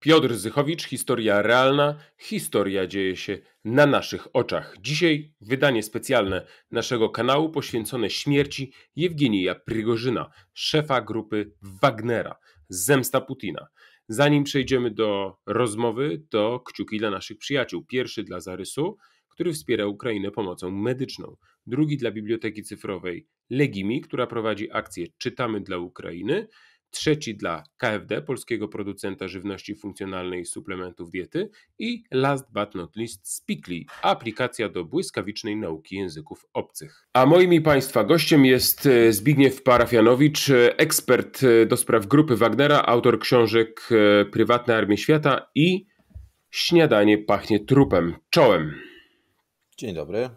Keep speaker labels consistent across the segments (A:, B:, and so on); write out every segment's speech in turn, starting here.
A: Piotr Zychowicz, historia realna. Historia dzieje się na naszych oczach. Dzisiaj wydanie specjalne naszego kanału poświęcone śmierci Jewgenija Prigorzyna, szefa grupy Wagnera, zemsta Putina. Zanim przejdziemy do rozmowy, to kciuki dla naszych przyjaciół. Pierwszy dla Zarysu, który wspiera Ukrainę pomocą medyczną. Drugi dla Biblioteki Cyfrowej Legimi, która prowadzi akcję Czytamy dla Ukrainy trzeci dla KFD, polskiego producenta żywności funkcjonalnej i suplementów diety i last but not least Speakly, aplikacja do błyskawicznej nauki języków obcych. A moim i Państwa gościem jest e, Zbigniew Parafianowicz, e, ekspert e, do spraw grupy Wagnera, autor książek Prywatne Armie Świata i Śniadanie pachnie trupem, czołem. Dzień dobry.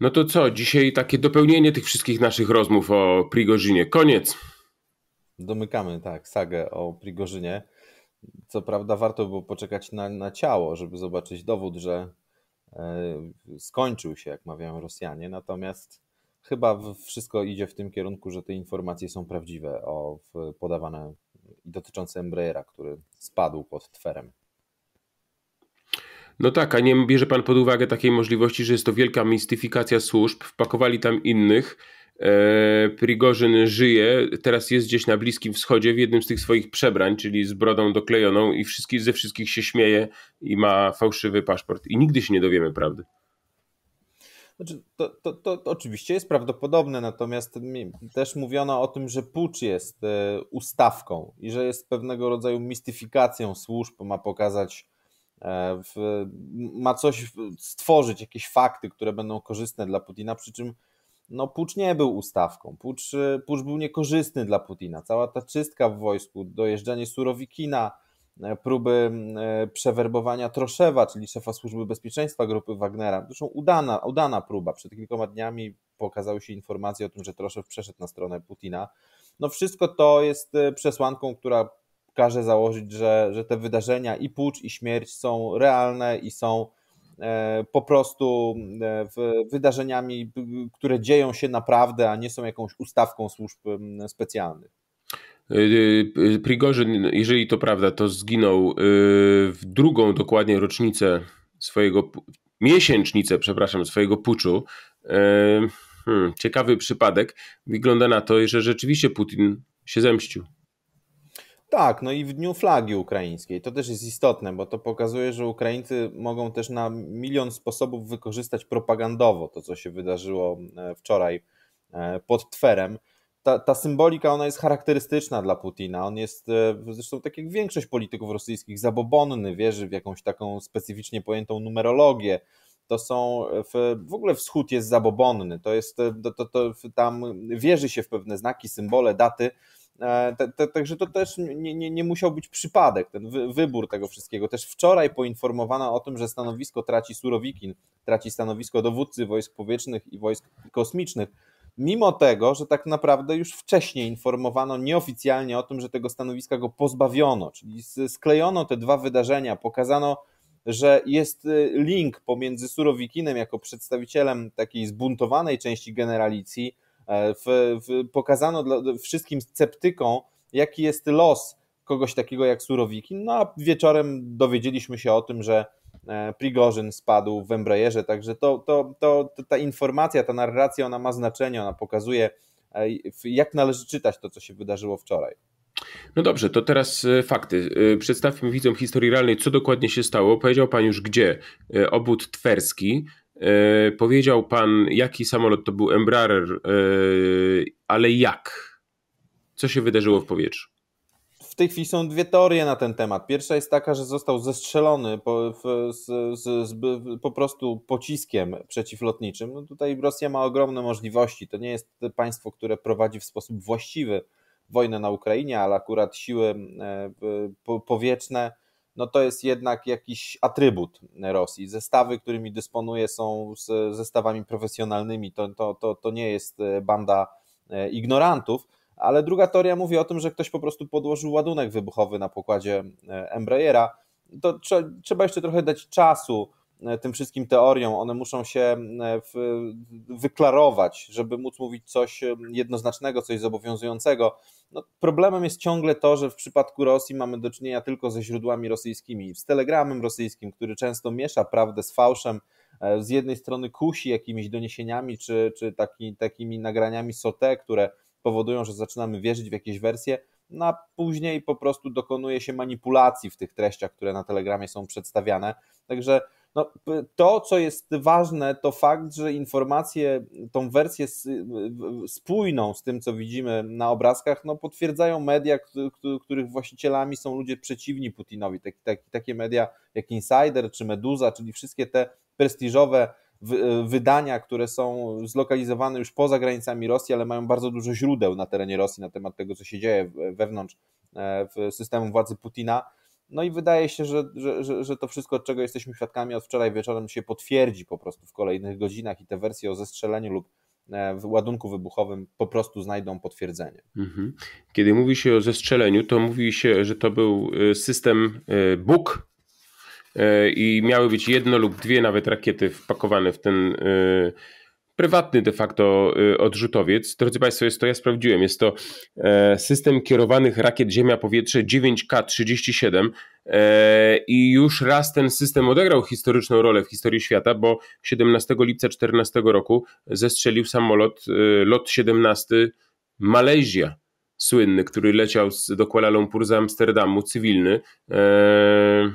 A: No to co, dzisiaj takie dopełnienie tych wszystkich naszych rozmów o Prigorzinie. Koniec.
B: Domykamy, tak, sagę o Prigorzynie. Co prawda warto było poczekać na, na ciało, żeby zobaczyć dowód, że e, skończył się, jak mawiają Rosjanie. Natomiast chyba wszystko idzie w tym kierunku, że te informacje są prawdziwe o podawane dotyczące Embraera, który spadł pod twerem.
A: No tak, a nie bierze pan pod uwagę takiej możliwości, że jest to wielka mistyfikacja służb, wpakowali tam innych, E, Prigorzyn żyje, teraz jest gdzieś na Bliskim Wschodzie w jednym z tych swoich przebrań, czyli z brodą doklejoną i wszystkich, ze wszystkich się śmieje i ma fałszywy paszport. I nigdy się nie dowiemy prawdy.
B: Znaczy, to, to, to, to, oczywiście jest prawdopodobne, natomiast też mówiono o tym, że pucz jest e, ustawką i że jest pewnego rodzaju mistyfikacją służb, ma pokazać, e, ma coś stworzyć, jakieś fakty, które będą korzystne dla Putina, przy czym no Pucz nie był ustawką, Pucz, y, Pucz był niekorzystny dla Putina. Cała ta czystka w wojsku, dojeżdżanie Surowikina, e, próby e, przewerbowania Troszewa, czyli szefa Służby Bezpieczeństwa Grupy Wagnera. Zresztą udana, udana próba. Przed kilkoma dniami pokazały się informacje o tym, że Troszew przeszedł na stronę Putina. No wszystko to jest e, przesłanką, która każe założyć, że, że te wydarzenia i pucz, i śmierć są realne i są E, po prostu e, wydarzeniami, które dzieją się naprawdę, a nie są jakąś ustawką służb specjalnych.
A: E, Prigorzyn, jeżeli to prawda, to zginął w drugą dokładnie rocznicę swojego, miesięcznicę, przepraszam, swojego puczu. Hmm, ciekawy przypadek. Wygląda na to, że rzeczywiście Putin się zemścił.
B: Tak, no i w dniu flagi ukraińskiej. To też jest istotne, bo to pokazuje, że Ukraińcy mogą też na milion sposobów wykorzystać propagandowo to, co się wydarzyło e, wczoraj e, pod Twerem. Ta, ta symbolika, ona jest charakterystyczna dla Putina. On jest, e, zresztą tak jak większość polityków rosyjskich, zabobonny, wierzy w jakąś taką specyficznie pojętą numerologię. To są, w, w ogóle wschód jest zabobonny. To jest, to, to, to, tam wierzy się w pewne znaki, symbole, daty E, także to też nie, nie, nie musiał być przypadek, ten wy, wybór tego wszystkiego. Też wczoraj poinformowano o tym, że stanowisko traci Surowikin, traci stanowisko dowódcy wojsk powietrznych i wojsk kosmicznych. Mimo tego, że tak naprawdę już wcześniej informowano nieoficjalnie o tym, że tego stanowiska go pozbawiono, czyli sklejono te dwa wydarzenia, pokazano, że jest y, link pomiędzy Surowikinem jako przedstawicielem takiej zbuntowanej części generalicji, E, w, w, pokazano dla, wszystkim sceptykom, jaki jest los kogoś takiego jak Surowiki. no a wieczorem dowiedzieliśmy się o tym, że e, Prigorzyn spadł w Embraerze, także to, to, to, to, ta informacja, ta narracja, ona ma znaczenie, ona pokazuje, e, jak należy czytać to, co się wydarzyło wczoraj.
A: No dobrze, to teraz fakty. Przedstawmy widzom historii realnej, co dokładnie się stało. Powiedział Pan już gdzie. Obwód Twerski, E, powiedział pan, jaki samolot to był Embraer, e, ale jak? Co się wydarzyło w powietrzu?
B: w tej chwili są dwie teorie na ten temat. Pierwsza jest taka, że został zestrzelony po, w, z, z, z, po prostu pociskiem przeciwlotniczym. No tutaj Rosja ma ogromne możliwości. To nie jest państwo, które prowadzi w sposób właściwy wojnę na Ukrainie, ale akurat siły e, powietrzne no to jest jednak jakiś atrybut Rosji. Zestawy, którymi dysponuje, są zestawami profesjonalnymi. To, to, to, to nie jest e, banda e, ignorantów. Ale druga teoria mówi o tym, że ktoś po prostu podłożył ładunek wybuchowy na pokładzie e, Embraera. To trzeba jeszcze trochę dać czasu E, tym wszystkim teoriom, one muszą się e, wyklarować, żeby móc mówić coś e, jednoznacznego, coś zobowiązującego. No, problemem jest ciągle to, że w przypadku Rosji mamy do czynienia tylko ze źródłami rosyjskimi, z telegramem rosyjskim, który często miesza prawdę z fałszem, z jednej strony kusi jakimiś doniesieniami czy, czy taki, takimi nagraniami SOTE, które powodują, że zaczynamy wierzyć w jakieś wersje, no a później po prostu dokonuje się manipulacji w tych treściach, które na telegramie są przedstawiane. Także no, to, co jest ważne, to fakt, że informacje, tą wersję spójną z tym, co widzimy na obrazkach, no, potwierdzają media, których właścicielami są ludzie przeciwni Putinowi. Tak, tak, takie media jak Insider czy Meduza, czyli wszystkie te prestiżowe wydania, które są zlokalizowane już poza granicami Rosji, ale mają bardzo dużo źródeł na terenie Rosji na temat tego, co się dzieje wewnątrz e, systemu władzy Putina no i wydaje się, że, że, że, że to wszystko, czego jesteśmy świadkami od wczoraj wieczorem, się potwierdzi po prostu w kolejnych godzinach i te wersje o zestrzeleniu lub e, w ładunku wybuchowym po prostu znajdą potwierdzenie.
A: Mhm. Kiedy mówi się o zestrzeleniu, to mówi się, że to był e, system e, Bóg i miały być jedno lub dwie nawet rakiety wpakowane w ten prywatny de facto y, odrzutowiec. Drodzy Państwo, jest to, ja sprawdziłem, jest to e, system kierowanych rakiet Ziemia-Powietrze 9K-37 e, i już raz ten system odegrał historyczną rolę w historii świata, bo 17 lipca 2014 roku zestrzelił samolot y, lot 17 Malezja słynny, który leciał z, do Kuala Lumpur z Amsterdamu, cywilny. E,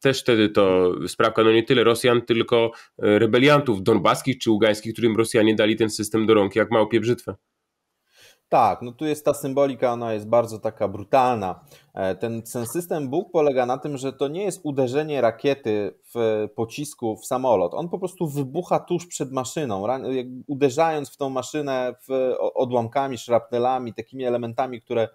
A: też wtedy to sprawka no nie tyle Rosjan, tylko e, rebeliantów donbaskich czy ugańskich, którym Rosjanie dali ten system do rąk jak małpie brzytwę.
B: Tak, no tu jest ta symbolika, ona jest bardzo taka brutalna. E, ten, ten system Bóg polega na tym, że to nie jest uderzenie rakiety w pocisku w samolot. On po prostu wybucha tuż przed maszyną, uderzając w tą maszynę w odłamkami, szrapnelami, takimi elementami, które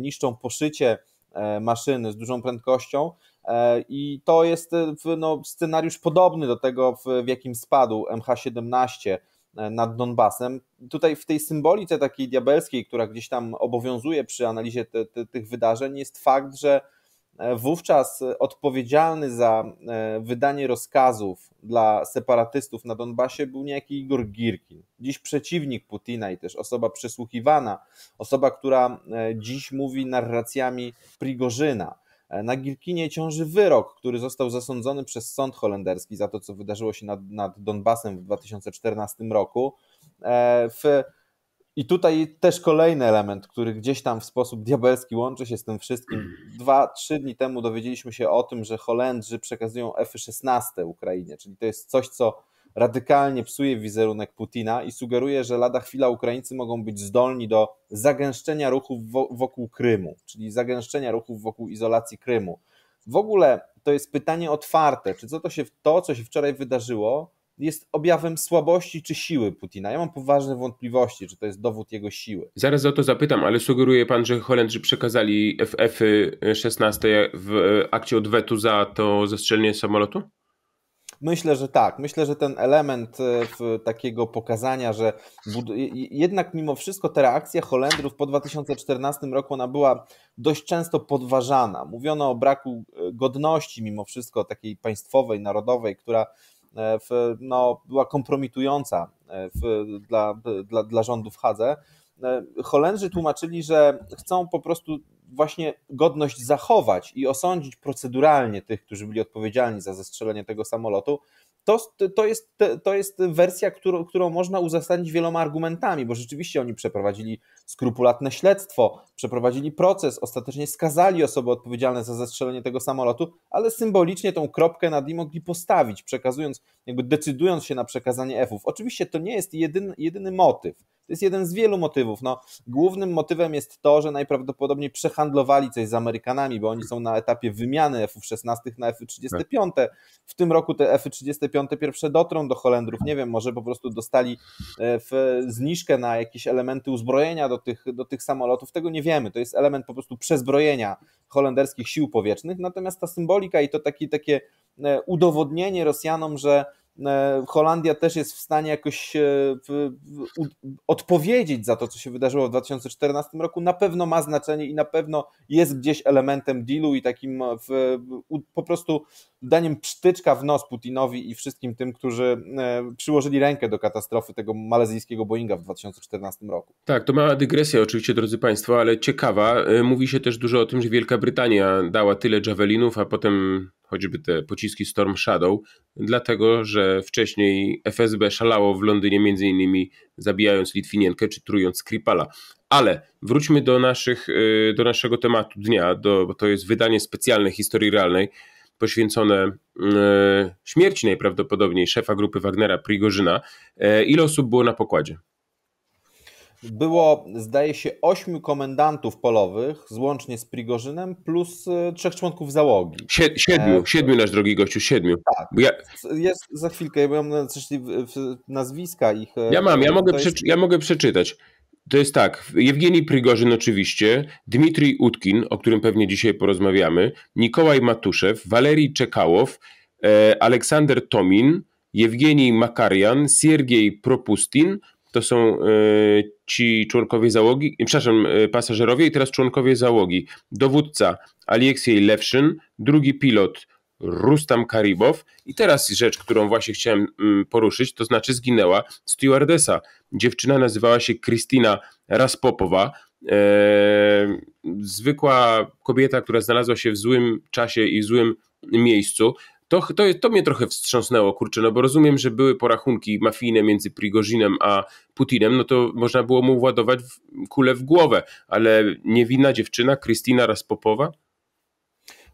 B: niszczą poszycie e, maszyny z dużą prędkością. E, I to jest e, no, scenariusz podobny do tego, w jakim spadł MH17 e, nad Donbasem. Tutaj w tej symbolice takiej diabelskiej, która gdzieś tam obowiązuje przy analizie te, te, tych wydarzeń, jest fakt, że wówczas odpowiedzialny za wydanie rozkazów dla separatystów na Donbasie był niejaki Igor Girkin. Dziś przeciwnik Putina i też osoba przesłuchiwana, osoba, która dziś mówi narracjami Prigorzyna. Na Gilkinie ciąży wyrok, który został zasądzony przez sąd holenderski za to, co wydarzyło się nad, nad Donbasem w 2014 roku. E, w, I tutaj też kolejny element, który gdzieś tam w sposób diabelski łączy się z tym wszystkim. Dwa, trzy dni temu dowiedzieliśmy się o tym, że Holendrzy przekazują F-16 Ukrainie, czyli to jest coś, co radykalnie psuje wizerunek Putina i sugeruje, że lada chwila Ukraińcy mogą być zdolni do zagęszczenia ruchów wokół Krymu, czyli zagęszczenia ruchów wokół izolacji Krymu. W ogóle to jest pytanie otwarte, czy to, to, się, to co się wczoraj wydarzyło, jest objawem słabości czy siły Putina. Ja mam poważne wątpliwości, czy to jest dowód jego siły.
A: Zaraz o to zapytam, ale sugeruje pan, że Holendrzy przekazali FF-16 y w akcie odwetu za to zestrzelenie samolotu?
B: Myślę, że tak. Myślę, że ten element e, takiego pokazania, że jednak mimo wszystko ta reakcja Holendrów po 2014 roku ona była dość często podważana. Mówiono o braku e, godności mimo wszystko takiej państwowej, narodowej, która e, w, no, była kompromitująca w, dla, dla, dla rządu w Hadze. E, Holendrzy tłumaczyli, że chcą po prostu właśnie godność zachować i osądzić proceduralnie tych, którzy byli odpowiedzialni za zestrzelenie tego samolotu, to, to, jest, to jest wersja, którą, którą można uzasadnić wieloma argumentami, bo rzeczywiście oni przeprowadzili skrupulatne śledztwo, przeprowadzili proces, ostatecznie skazali osoby odpowiedzialne za zestrzelenie tego samolotu, ale symbolicznie tą kropkę nad nim mogli postawić, przekazując, jakby decydując się na przekazanie F-ów. Oczywiście to nie jest jedyny, jedyny motyw. To jest jeden z wielu motywów. No, głównym motywem jest to, że najprawdopodobniej przehandlowali coś z Amerykanami, bo oni są na etapie wymiany F-16 na F-35. W tym roku te F-35 piąte pierwsze dotrą do Holendrów. Nie wiem, może po prostu dostali e, w zniżkę na jakieś elementy uzbrojenia do tych, do tych samolotów. Tego nie wiemy. To jest element po prostu przezbrojenia holenderskich sił powietrznych. Natomiast ta symbolika i to taki, takie e, udowodnienie Rosjanom, że e, Holandia też jest w stanie jakoś odpowiedzieć za to, co się wydarzyło w 2014 roku, na pewno ma znaczenie i na pewno jest gdzieś elementem dealu i takim po prostu daniem psztyczka w nos Putinowi i wszystkim tym, którzy e, przyłożyli rękę do katastrofy tego malezyjskiego Boeinga w 2014 roku.
A: Tak, to mała dygresja oczywiście, drodzy Państwo, ale ciekawa. E, mówi się też dużo o tym, że Wielka Brytania dała tyle javelinów, a potem choćby te pociski Storm Shadow, dlatego że wcześniej FSB szalało w Londynie między innymi zabijając Litwinienkę czy trując Skripala. Ale wróćmy do, naszych, e, do naszego tematu dnia, do, bo to jest wydanie specjalne historii realnej poświęcone mm, e, śmierci najprawdopodobniej szefa grupy Wagnera Prigorzyna. E, ile osób było na pokładzie?
B: Było, zdaje się, ośmiu komendantów polowych, złącznie z Prigorzynem, plus e, trzech członków załogi.
A: Siedmiu, siedmiu nasz drogi gościu, siedmiu. Tak, ja...
B: jest, za chwilkę, ja mam nazwiska ich. Ja mam, ja mogę, jest... ja
A: mogę przeczytać. To jest tak, Jewgeni Prygorzyn oczywiście, Dmitrij Utkin, o którym pewnie dzisiaj porozmawiamy, Nikołaj Matuszew, Walerii Czekałow, e, Aleksander Tomin, Jewgeni Makarian, Siergiej Propustin, to są e, ci członkowie załogi, e, przepraszam, pasażerowie i teraz członkowie załogi. Dowódca Aleksiej Lewszyn, drugi pilot Rustam Karibow. I teraz rzecz, którą właśnie chciałem mm, poruszyć, to znaczy zginęła stewardesa. Dziewczyna nazywała się Kristina Raspopowa. Eee, zwykła kobieta, która znalazła się w złym czasie i w złym miejscu. To, to, to mnie trochę wstrząsnęło, kurczę, no bo rozumiem, że były porachunki mafijne między Prigozinem a Putinem, no to można było mu władować w, kulę w głowę, ale niewinna dziewczyna, Kristina Raspopowa?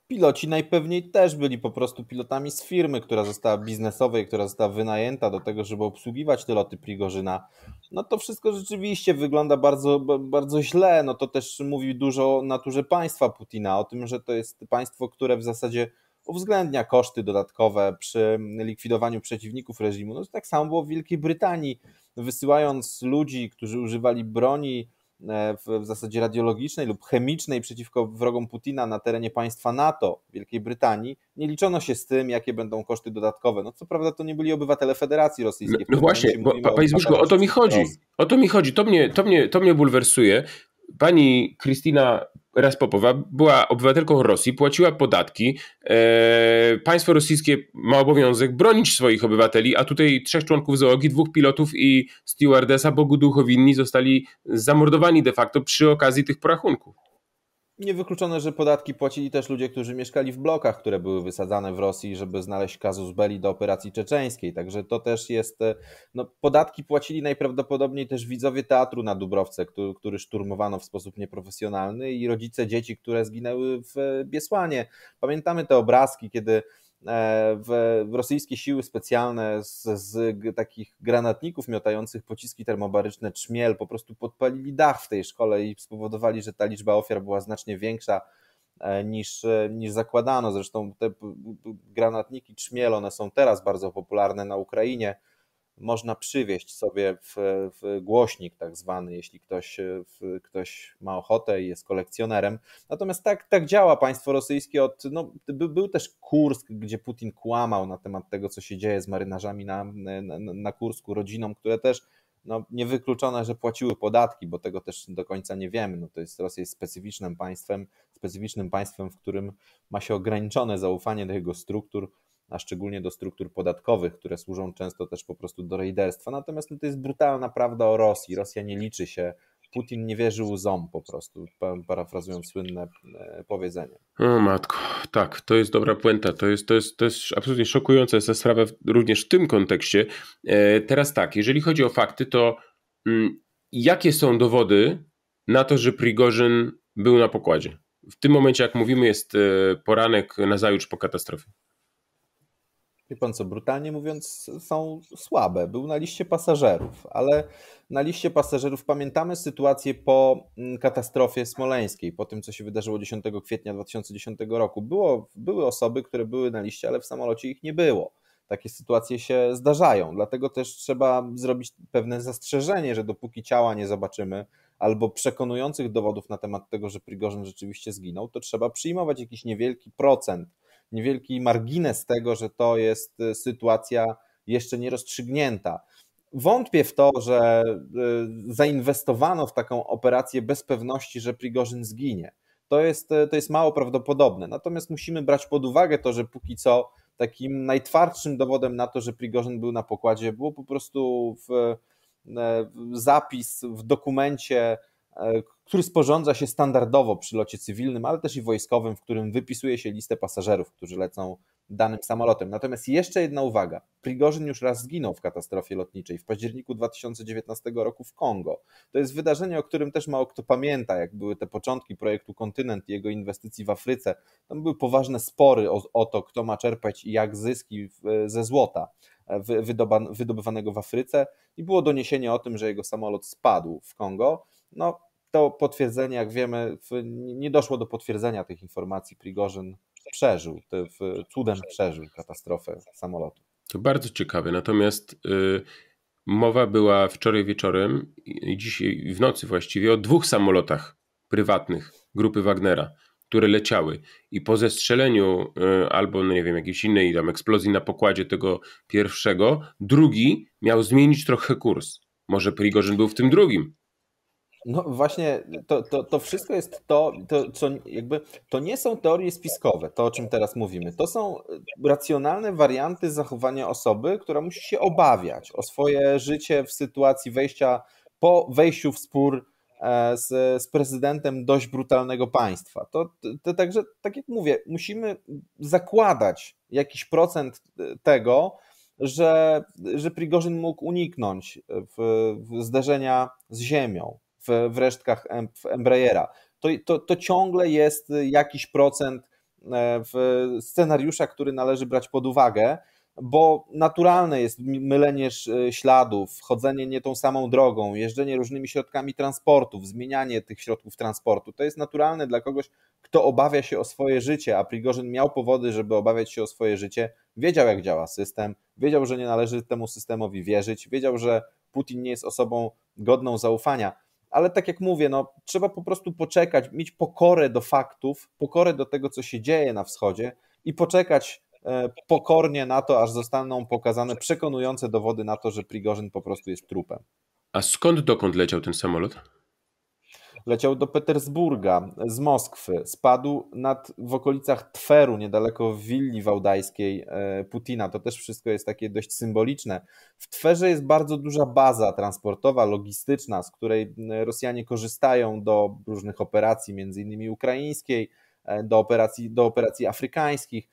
B: Piloci najpewniej też byli po prostu pilotami z firmy, która została biznesowej, która została wynajęta do tego, żeby obsługiwać te loty Prigorzyna. No to wszystko rzeczywiście wygląda bardzo, bardzo źle. No to też mówi dużo o naturze państwa Putina, o tym, że to jest państwo, które w zasadzie uwzględnia koszty dodatkowe przy likwidowaniu przeciwników reżimu. No tak samo było w Wielkiej Brytanii, wysyłając ludzi, którzy używali broni E, w, w zasadzie radiologicznej lub chemicznej przeciwko wrogom Putina na terenie państwa NATO, Wielkiej Brytanii, nie liczono się z tym, jakie będą koszty dodatkowe. No co prawda to nie byli obywatele Federacji
A: Rosyjskiej. No właśnie, bo, panie Zbyszko, o to mi chodzi. O to mi chodzi. To mnie, to mnie, to mnie bulwersuje. Pani Krystyna Raspopowa była obywatelką Rosji, płaciła podatki. E, państwo rosyjskie ma obowiązek bronić swoich obywateli, a tutaj trzech członków zoologii, dwóch pilotów i stewardesa Bogu duchowinni zostali zamordowani de facto przy okazji tych porachunków.
B: Niewykluczone, że podatki płacili też ludzie, którzy mieszkali w blokach, które były wysadzane w Rosji, żeby znaleźć kazus belli do operacji czeczeńskiej. Także to też jest. E, no, podatki płacili najprawdopodobniej też widzowie teatru na Dubrowce, który, który szturmowano w sposób nieprofesjonalny, i rodzice dzieci, które zginęły w e, Biesłanie. Pamiętamy te obrazki, kiedy E, w rosyjskie siły specjalne z, z, takich granatników miotających pociski termobaryczne czmiel po prostu podpalili dach w tej szkole i spowodowali, że ta liczba ofiar była znacznie większa e, niż, niż zakładano. Zresztą te granatniki czmiel, one są teraz bardzo popularne na Ukrainie można przywieźć sobie w, w, głośnik, tak zwany, jeśli ktoś, w, ktoś ma ochotę i jest kolekcjonerem. Natomiast tak, tak działa państwo rosyjskie. Od, no, by, był też Kursk, gdzie Putin kłamał na temat tego, co się dzieje z marynarzami na, na, na Kursku, rodzinom, które też no, niewykluczone, że płaciły podatki, bo tego też do końca nie wiemy. No, to jest Rosja jest specyficznym państwem, specyficznym państwem, w którym ma się ograniczone zaufanie do jego struktur a szczególnie do struktur podatkowych, które służą często też po prostu do rejderstwa. Natomiast no, to jest brutalna prawda o Rosji. Rosja nie liczy się. Putin nie wierzył ZOM po prostu, parafrazując słynne e, powiedzenie.
A: O matko, tak, to jest dobra puenta. To jest, to jest, to jest absolutnie szokująca jest ta sprawa również w tym kontekście. E, teraz tak, jeżeli chodzi o fakty, to mm, jakie są dowody na to, że Prigorzyn był na pokładzie? W tym momencie, jak mówimy, jest e, poranek na zajutrz po katastrofie
B: wie pan co, brutalnie mówiąc, są słabe. Był na liście pasażerów, ale na liście pasażerów pamiętamy sytuację po mm, katastrofie smoleńskiej, po tym, co się wydarzyło 10 kwietnia 2010 roku. Było, były osoby, które były na liście, ale w samolocie ich nie było. Takie sytuacje się zdarzają, dlatego też trzeba zrobić pewne zastrzeżenie, że dopóki ciała nie zobaczymy albo przekonujących dowodów na temat tego, że Prigorzyn rzeczywiście zginął, to trzeba przyjmować jakiś niewielki procent niewielki margines tego, że to jest y, sytuacja jeszcze nierozstrzygnięta. Wątpię w to, że y, zainwestowano w taką operację bez pewności, że Prigorzyn zginie. To jest, y, to jest mało prawdopodobne. Natomiast musimy brać pod uwagę to, że póki co takim najtwardszym dowodem na to, że Prigorzyn był na pokładzie, było po prostu w, w zapis w dokumencie E, który sporządza się standardowo przy locie cywilnym, ale też i wojskowym, w którym wypisuje się listę pasażerów, którzy lecą danym samolotem. Natomiast jeszcze jedna uwaga. Prigorzyn już raz zginął w katastrofie lotniczej w październiku 2019 roku w Kongo. To jest wydarzenie, o którym też mało kto pamięta, jak były te początki projektu Kontynent i jego inwestycji w Afryce. Tam były poważne spory o, o to, kto ma czerpać i jak zyski ze złota e, wydobywanego w Afryce i było doniesienie o tym, że jego samolot spadł w Kongo. No, to potwierdzenie, jak wiemy, nie doszło do potwierdzenia tych informacji. Prigorzyn przeżył, cudem przeżył katastrofę samolotu.
A: To bardzo ciekawe. Natomiast y, mowa była wczoraj wieczorem i dzisiaj w nocy właściwie o dwóch samolotach prywatnych grupy Wagnera, które leciały i po zestrzeleniu y, albo no nie wiem jakiejś innej tam eksplozji na pokładzie tego pierwszego, drugi miał zmienić trochę kurs. Może Prigorzyn był w tym drugim,
B: no właśnie, to, to, to wszystko jest to, to, co jakby, to nie są teorie spiskowe, to o czym teraz mówimy. To są e, racjonalne warianty zachowania osoby, która musi się obawiać o swoje życie w sytuacji wejścia, po wejściu w spór e, z, z prezydentem dość brutalnego państwa. To, to także, tak jak mówię, musimy zakładać jakiś procent e, tego, że, że Prigorzyn mógł uniknąć w, w zderzenia z ziemią w, w resztkach w Embraera. To, to, to ciągle jest jakiś procent e, w scenariusza, który należy brać pod uwagę, bo naturalne jest mylenie e, śladów, chodzenie nie tą samą drogą, jeżdżenie różnymi środkami transportu, zmienianie tych środków transportu. To jest naturalne dla kogoś, kto obawia się o swoje życie, a Prigorzyn miał powody, żeby obawiać się o swoje życie, wiedział jak działa system, wiedział, że nie należy temu systemowi wierzyć, wiedział, że Putin nie jest osobą godną zaufania ale tak jak mówię, no, trzeba po prostu poczekać, mieć pokorę do faktów, pokorę do tego, co się dzieje na wschodzie i poczekać e, pokornie na to, aż zostaną pokazane przekonujące dowody na to, że Prigorzyn po prostu jest trupem.
A: A skąd dokąd leciał ten samolot?
B: Leciał do Petersburga z Moskwy, spadł nad, w okolicach Tweru, niedaleko willi wałdajskiej e, Putina. To też wszystko jest takie dość symboliczne. W Twerze jest bardzo duża baza transportowa, logistyczna, z której e, Rosjanie korzystają do różnych operacji, między innymi ukraińskiej, e, do operacji, do operacji afrykańskich.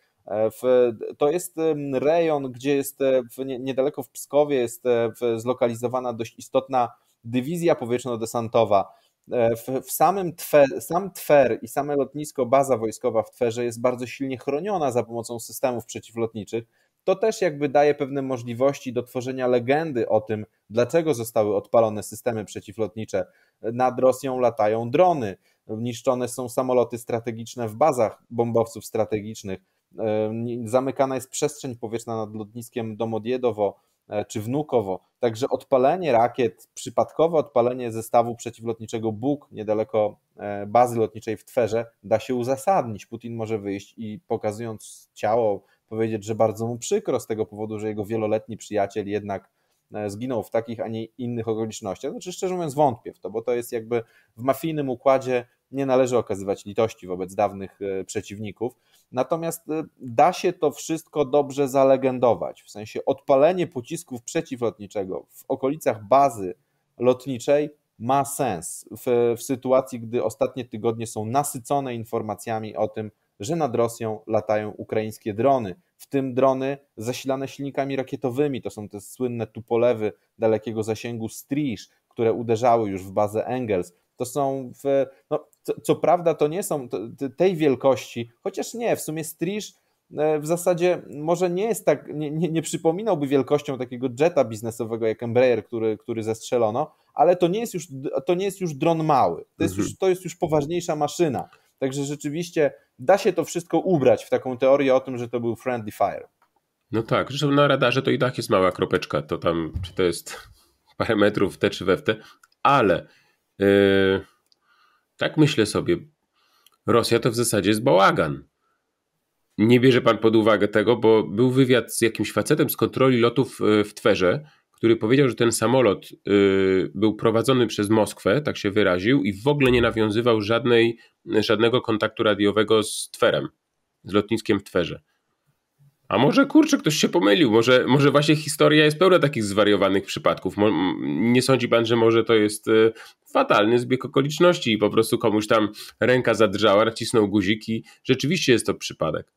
B: W, to jest rejon, gdzie jest w, niedaleko w Pskowie jest w, zlokalizowana dość istotna dywizja powietrzno-desantowa E, w, w samym twer, sam Twer i same lotnisko, baza wojskowa w Twerze jest bardzo silnie chroniona za pomocą systemów przeciwlotniczych. To też jakby daje pewne możliwości do tworzenia legendy o tym, dlaczego zostały odpalone systemy przeciwlotnicze. Nad Rosją latają drony, niszczone są samoloty strategiczne w bazach bombowców strategicznych, e, zamykana jest przestrzeń powietrzna nad lotniskiem Domodjedowo E, czy wnukowo. Także odpalenie rakiet, przypadkowe odpalenie zestawu przeciwlotniczego Bóg niedaleko e, bazy lotniczej w Twerze da się uzasadnić. Putin może wyjść i pokazując ciało, powiedzieć, że bardzo mu przykro z tego powodu, że jego wieloletni przyjaciel jednak e, zginął w takich, a nie innych okolicznościach. Znaczy, szczerze mówiąc, wątpię w to, bo to jest jakby w mafijnym układzie nie należy okazywać litości wobec dawnych e, przeciwników. Natomiast e, da się to wszystko dobrze zalegendować, w sensie odpalenie pocisków przeciwlotniczego w okolicach bazy lotniczej ma sens w, w sytuacji, gdy ostatnie tygodnie są nasycone informacjami o tym, że nad Rosją latają ukraińskie drony, w tym drony zasilane silnikami rakietowymi. To są te słynne tupolewy dalekiego zasięgu Striz które uderzały już w bazę Engels. To są, w, no, co, co, prawda, to nie są tej wielkości, chociaż nie, w sumie Strish e, w zasadzie może nie jest tak, nie, nie, nie, przypominałby wielkością takiego jeta biznesowego jak Embraer, który, który zestrzelono, ale to nie jest już, to nie jest już dron mały, to jest, mhm. już, to jest już poważniejsza maszyna. Także rzeczywiście da się to wszystko ubrać w taką teorię o tym, że to był friendly fire.
A: No tak, zresztą na radarze to i tak jest mała kropeczka, to tam, czy to jest parametrów w czy we w ale yy, tak myślę sobie, Rosja to w zasadzie jest bałagan. Nie bierze pan pod uwagę tego, bo był wywiad z jakimś facetem z kontroli lotów yy, w Twerze, który powiedział, że ten samolot y, był prowadzony przez Moskwę, tak się wyraził, i w ogóle nie nawiązywał żadnej, żadnego kontaktu radiowego z Twerem, z lotniskiem w Twerze. A może kurczę, ktoś się pomylił, może, może właśnie historia jest pełna takich zwariowanych przypadków. Mo nie sądzi pan, że może to jest y, fatalny zbieg okoliczności i po prostu komuś tam ręka zadrżała, nacisnął guziki. Rzeczywiście jest to przypadek.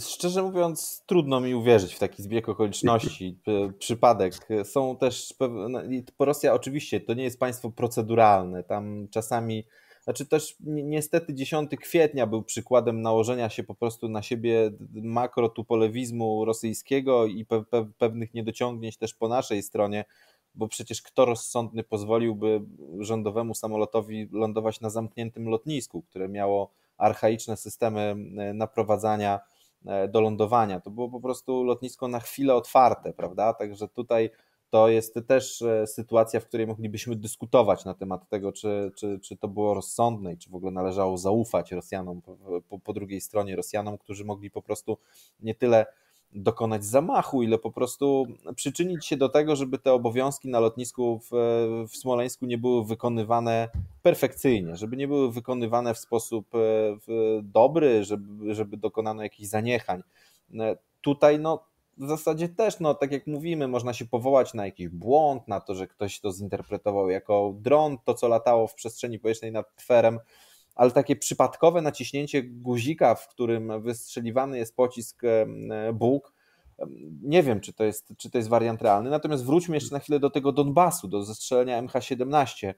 B: Szczerze mówiąc, trudno mi uwierzyć w taki zbieg okoliczności, przypadek. Są też pewne. Rosja oczywiście to nie jest państwo proceduralne. Tam czasami znaczy też niestety 10 kwietnia był przykładem nałożenia się po prostu na siebie makrotupolewizmu rosyjskiego i pe pe pewnych niedociągnięć też po naszej stronie, bo przecież kto rozsądny pozwoliłby rządowemu samolotowi lądować na zamkniętym lotnisku, które miało archaiczne systemy e, naprowadzania e, do lądowania. To było po prostu lotnisko na chwilę otwarte, prawda? Także tutaj to jest też e, sytuacja, w której moglibyśmy dyskutować na temat tego, czy, czy, czy to było rozsądne i czy w ogóle należało zaufać Rosjanom po, po drugiej stronie, Rosjanom, którzy mogli po prostu nie tyle dokonać zamachu, ile po prostu przyczynić się do tego, żeby te obowiązki na lotnisku w, w Smoleńsku nie były wykonywane perfekcyjnie, żeby nie były wykonywane w sposób e, dobry, żeby, żeby dokonano jakichś zaniechań. E, tutaj no, w zasadzie też, no tak jak mówimy, można się powołać na jakiś błąd, na to, że ktoś to zinterpretował jako dron, to co latało w przestrzeni powietrznej nad twerem, ale takie przypadkowe naciśnięcie guzika, w którym wystrzeliwany jest pocisk Bóg, nie wiem, czy to, jest, czy to jest wariant realny. Natomiast wróćmy jeszcze na chwilę do tego Donbasu, do zestrzelenia MH17.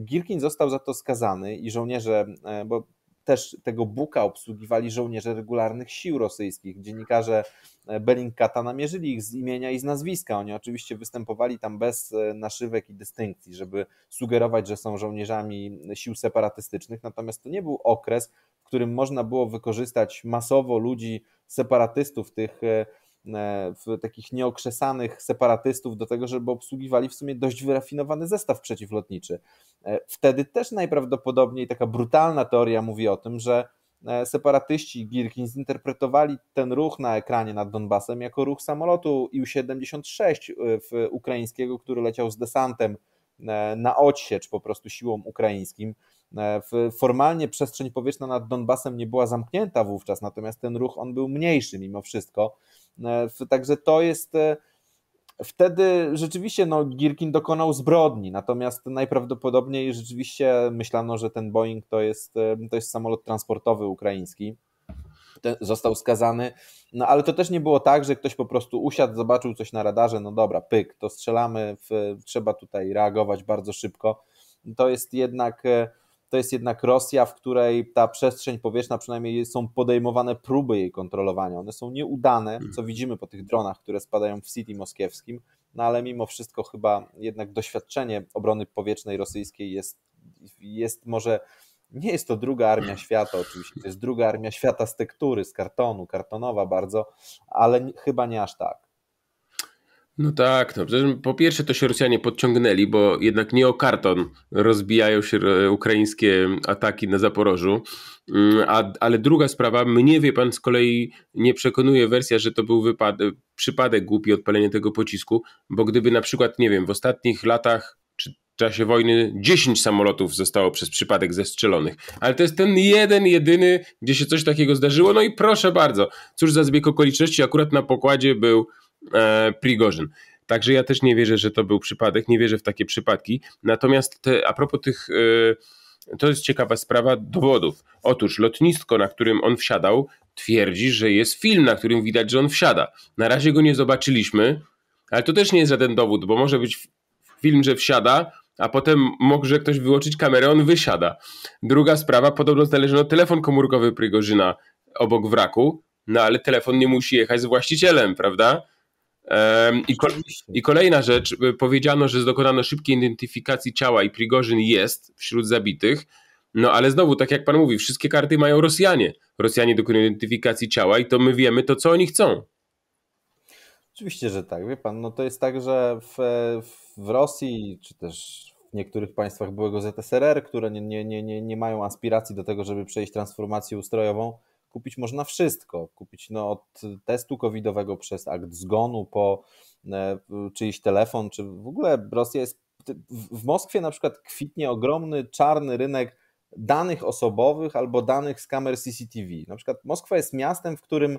B: Gilkin został za to skazany i żołnierze, e, bo też tego Buka obsługiwali żołnierze regularnych sił rosyjskich. Dziennikarze e, Bellingcata namierzyli ich z imienia i z nazwiska. Oni oczywiście występowali tam bez e, naszywek i dystynkcji, żeby sugerować, że są żołnierzami sił separatystycznych. Natomiast to nie był okres, w którym można było wykorzystać masowo ludzi separatystów, tych e, E, w takich nieokrzesanych separatystów do tego, żeby obsługiwali w sumie dość wyrafinowany zestaw przeciwlotniczy. E, wtedy też najprawdopodobniej taka brutalna teoria mówi o tym, że e, separatyści Girkin zinterpretowali ten ruch na ekranie nad Donbasem jako ruch samolotu Ił-76 ukraińskiego, który leciał z desantem na odsiecz po prostu siłą ukraińskim. Formalnie przestrzeń powietrzna nad Donbasem nie była zamknięta wówczas, natomiast ten ruch on był mniejszy mimo wszystko E, także to jest e, wtedy rzeczywiście no, Girkin dokonał zbrodni, natomiast najprawdopodobniej rzeczywiście myślano, że ten Boeing to jest, e, to jest samolot transportowy ukraiński. Ten został skazany, no ale to też nie było tak, że ktoś po prostu usiadł, zobaczył coś na radarze, no dobra, pyk, to strzelamy, w, trzeba tutaj reagować bardzo szybko. To jest jednak to jest jednak Rosja, w której ta przestrzeń powietrzna, przynajmniej są podejmowane próby jej kontrolowania. One są nieudane, mhm. co widzimy po tych dronach, które spadają w City moskiewskim, no ale mimo wszystko chyba jednak doświadczenie obrony powietrznej rosyjskiej jest, jest może. Nie jest to druga armia świata, oczywiście. To jest druga armia świata z tektury, z kartonu, kartonowa bardzo, ale chyba nie aż tak.
A: No tak, no. po pierwsze to się Rosjanie podciągnęli, bo jednak nie o karton rozbijają się e, ukraińskie ataki na Zaporożu. Mm, a, ale druga sprawa, mnie wie pan z kolei nie przekonuje wersja, że to był wypad, przypadek głupi odpalenie tego pocisku, bo gdyby na przykład, nie wiem, w ostatnich latach czy czasie wojny 10 samolotów zostało przez przypadek zestrzelonych. Ale to jest ten jeden, jedyny, gdzie się coś takiego zdarzyło. No i proszę bardzo, cóż za zbieg okoliczności, akurat na pokładzie był e, Prigorzyn. Także ja też nie wierzę, że to był przypadek, nie wierzę w takie przypadki. Natomiast te, a propos tych, e, to jest ciekawa sprawa dowodów. Otóż lotnisko, na którym on wsiadał, twierdzi, że jest film, na którym widać, że on wsiada. Na razie go nie zobaczyliśmy, ale to też nie jest żaden dowód, bo może być film, że wsiada, a potem może ktoś wyłączyć kamerę, on wysiada. Druga sprawa, podobno znaleziono telefon komórkowy Prygorzyna obok wraku, no ale telefon nie musi jechać z właścicielem, prawda? I, ko I, kolejna rzecz, y, powiedziano, że dokonano szybkiej identyfikacji ciała i Prigorzyn jest wśród zabitych, no ale znowu, tak jak pan mówi, wszystkie karty mają Rosjanie. Rosjanie dokonują identyfikacji ciała i to my wiemy to, co oni chcą. Oczywiście, że
B: tak, wie pan, no to jest tak, że w, w Rosji, czy też w niektórych państwach byłego ZSRR, które nie, nie, nie, nie mają aspiracji do tego, żeby przejść transformację ustrojową, kupić można wszystko. Kupić no, od testu covidowego przez akt zgonu po e, czyjś telefon, czy w ogóle Rosja jest. W Moskwie na przykład kwitnie ogromny czarny rynek danych osobowych albo danych z kamer CCTV. Na przykład Moskwa jest miastem, w którym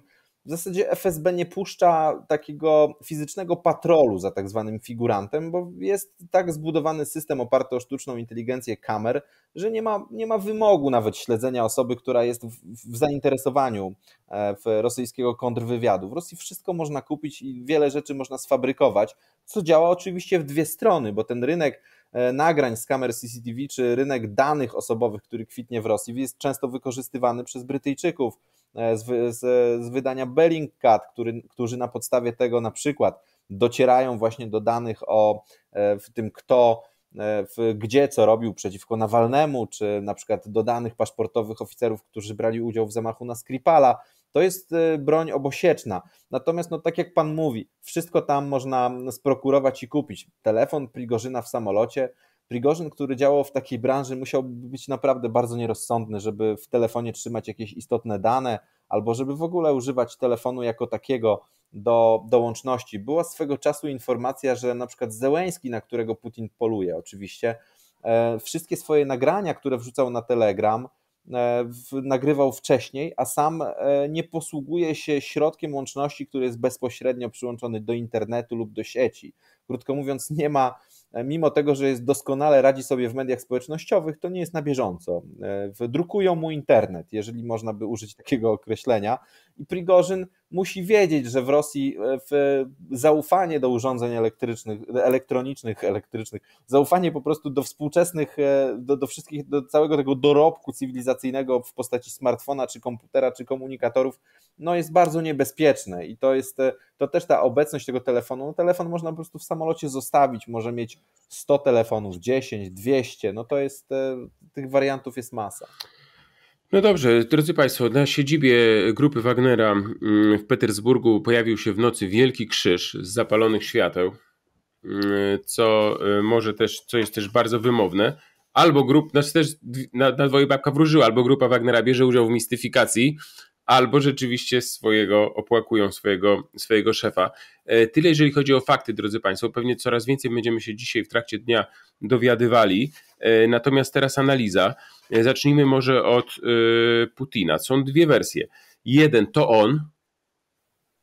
B: w zasadzie FSB nie puszcza takiego fizycznego patrolu za tak zwanym figurantem, bo jest tak zbudowany system oparty o sztuczną inteligencję kamer, że nie ma, nie ma wymogu nawet śledzenia osoby, która jest w, w zainteresowaniu e, w rosyjskiego kontrwywiadu. W Rosji wszystko można kupić i wiele rzeczy można sfabrykować, co działa oczywiście w dwie strony, bo ten rynek e, nagrań z kamer CCTV czy rynek danych osobowych, który kwitnie w Rosji, jest często wykorzystywany przez Brytyjczyków E, z, z, z wydania Bellingcat, który, którzy na podstawie tego na przykład docierają właśnie do danych o e, w tym, kto e, w, gdzie co robił przeciwko Nawalnemu, czy na przykład do danych paszportowych oficerów, którzy brali udział w zamachu na Skripala. To jest broń obosieczna. Natomiast, no tak jak pan mówi, wszystko tam można sprokurować i kupić. Telefon Prigorzyna w samolocie, Prigorzyn, który działał w takiej branży, musiał być naprawdę bardzo nierozsądny, żeby w telefonie trzymać jakieś istotne dane, albo żeby w ogóle używać telefonu jako takiego do, do łączności. Była swego czasu informacja, że na przykład Zełęński, na którego Putin poluje oczywiście, e, wszystkie swoje nagrania, które wrzucał na Telegram, e, w, nagrywał wcześniej, a sam e, nie posługuje się środkiem łączności, który jest bezpośrednio przyłączony do internetu lub do sieci. Krótko mówiąc, nie ma E, mimo tego, że jest doskonale radzi sobie w mediach społecznościowych, to nie jest na bieżąco. E, drukują mu internet, jeżeli można by użyć takiego określenia, i Prigorzyn musi wiedzieć, że w Rosji e, w zaufanie do urządzeń elektrycznych, elektronicznych, elektrycznych, zaufanie po prostu do współczesnych, e, do, do wszystkich, do całego tego dorobku cywilizacyjnego w postaci smartfona, czy komputera, czy komunikatorów, no jest bardzo niebezpieczne i to jest, e, to też ta obecność tego telefonu, no telefon można po prostu w samolocie zostawić, może mieć 100 telefonów, 10, 200, no to jest, tych wariantów jest masa.
A: No dobrze, drodzy Państwo, na siedzibie grupy Wagnera mm, w Petersburgu pojawił się w nocy wielki krzyż z zapalonych świateł, mm, co y, może też, co jest też bardzo wymowne. Albo grup, znaczy też na, na dwoje babka wróżyła, albo grupa Wagnera bierze udział w mistyfikacji, albo rzeczywiście swojego, opłakują swojego, swojego szefa. E, tyle jeżeli chodzi o fakty, drodzy Państwo. Pewnie coraz więcej będziemy się dzisiaj w trakcie dnia dowiadywali. E, natomiast teraz analiza. E, zacznijmy może od Putina. Są dwie wersje. Jeden to on,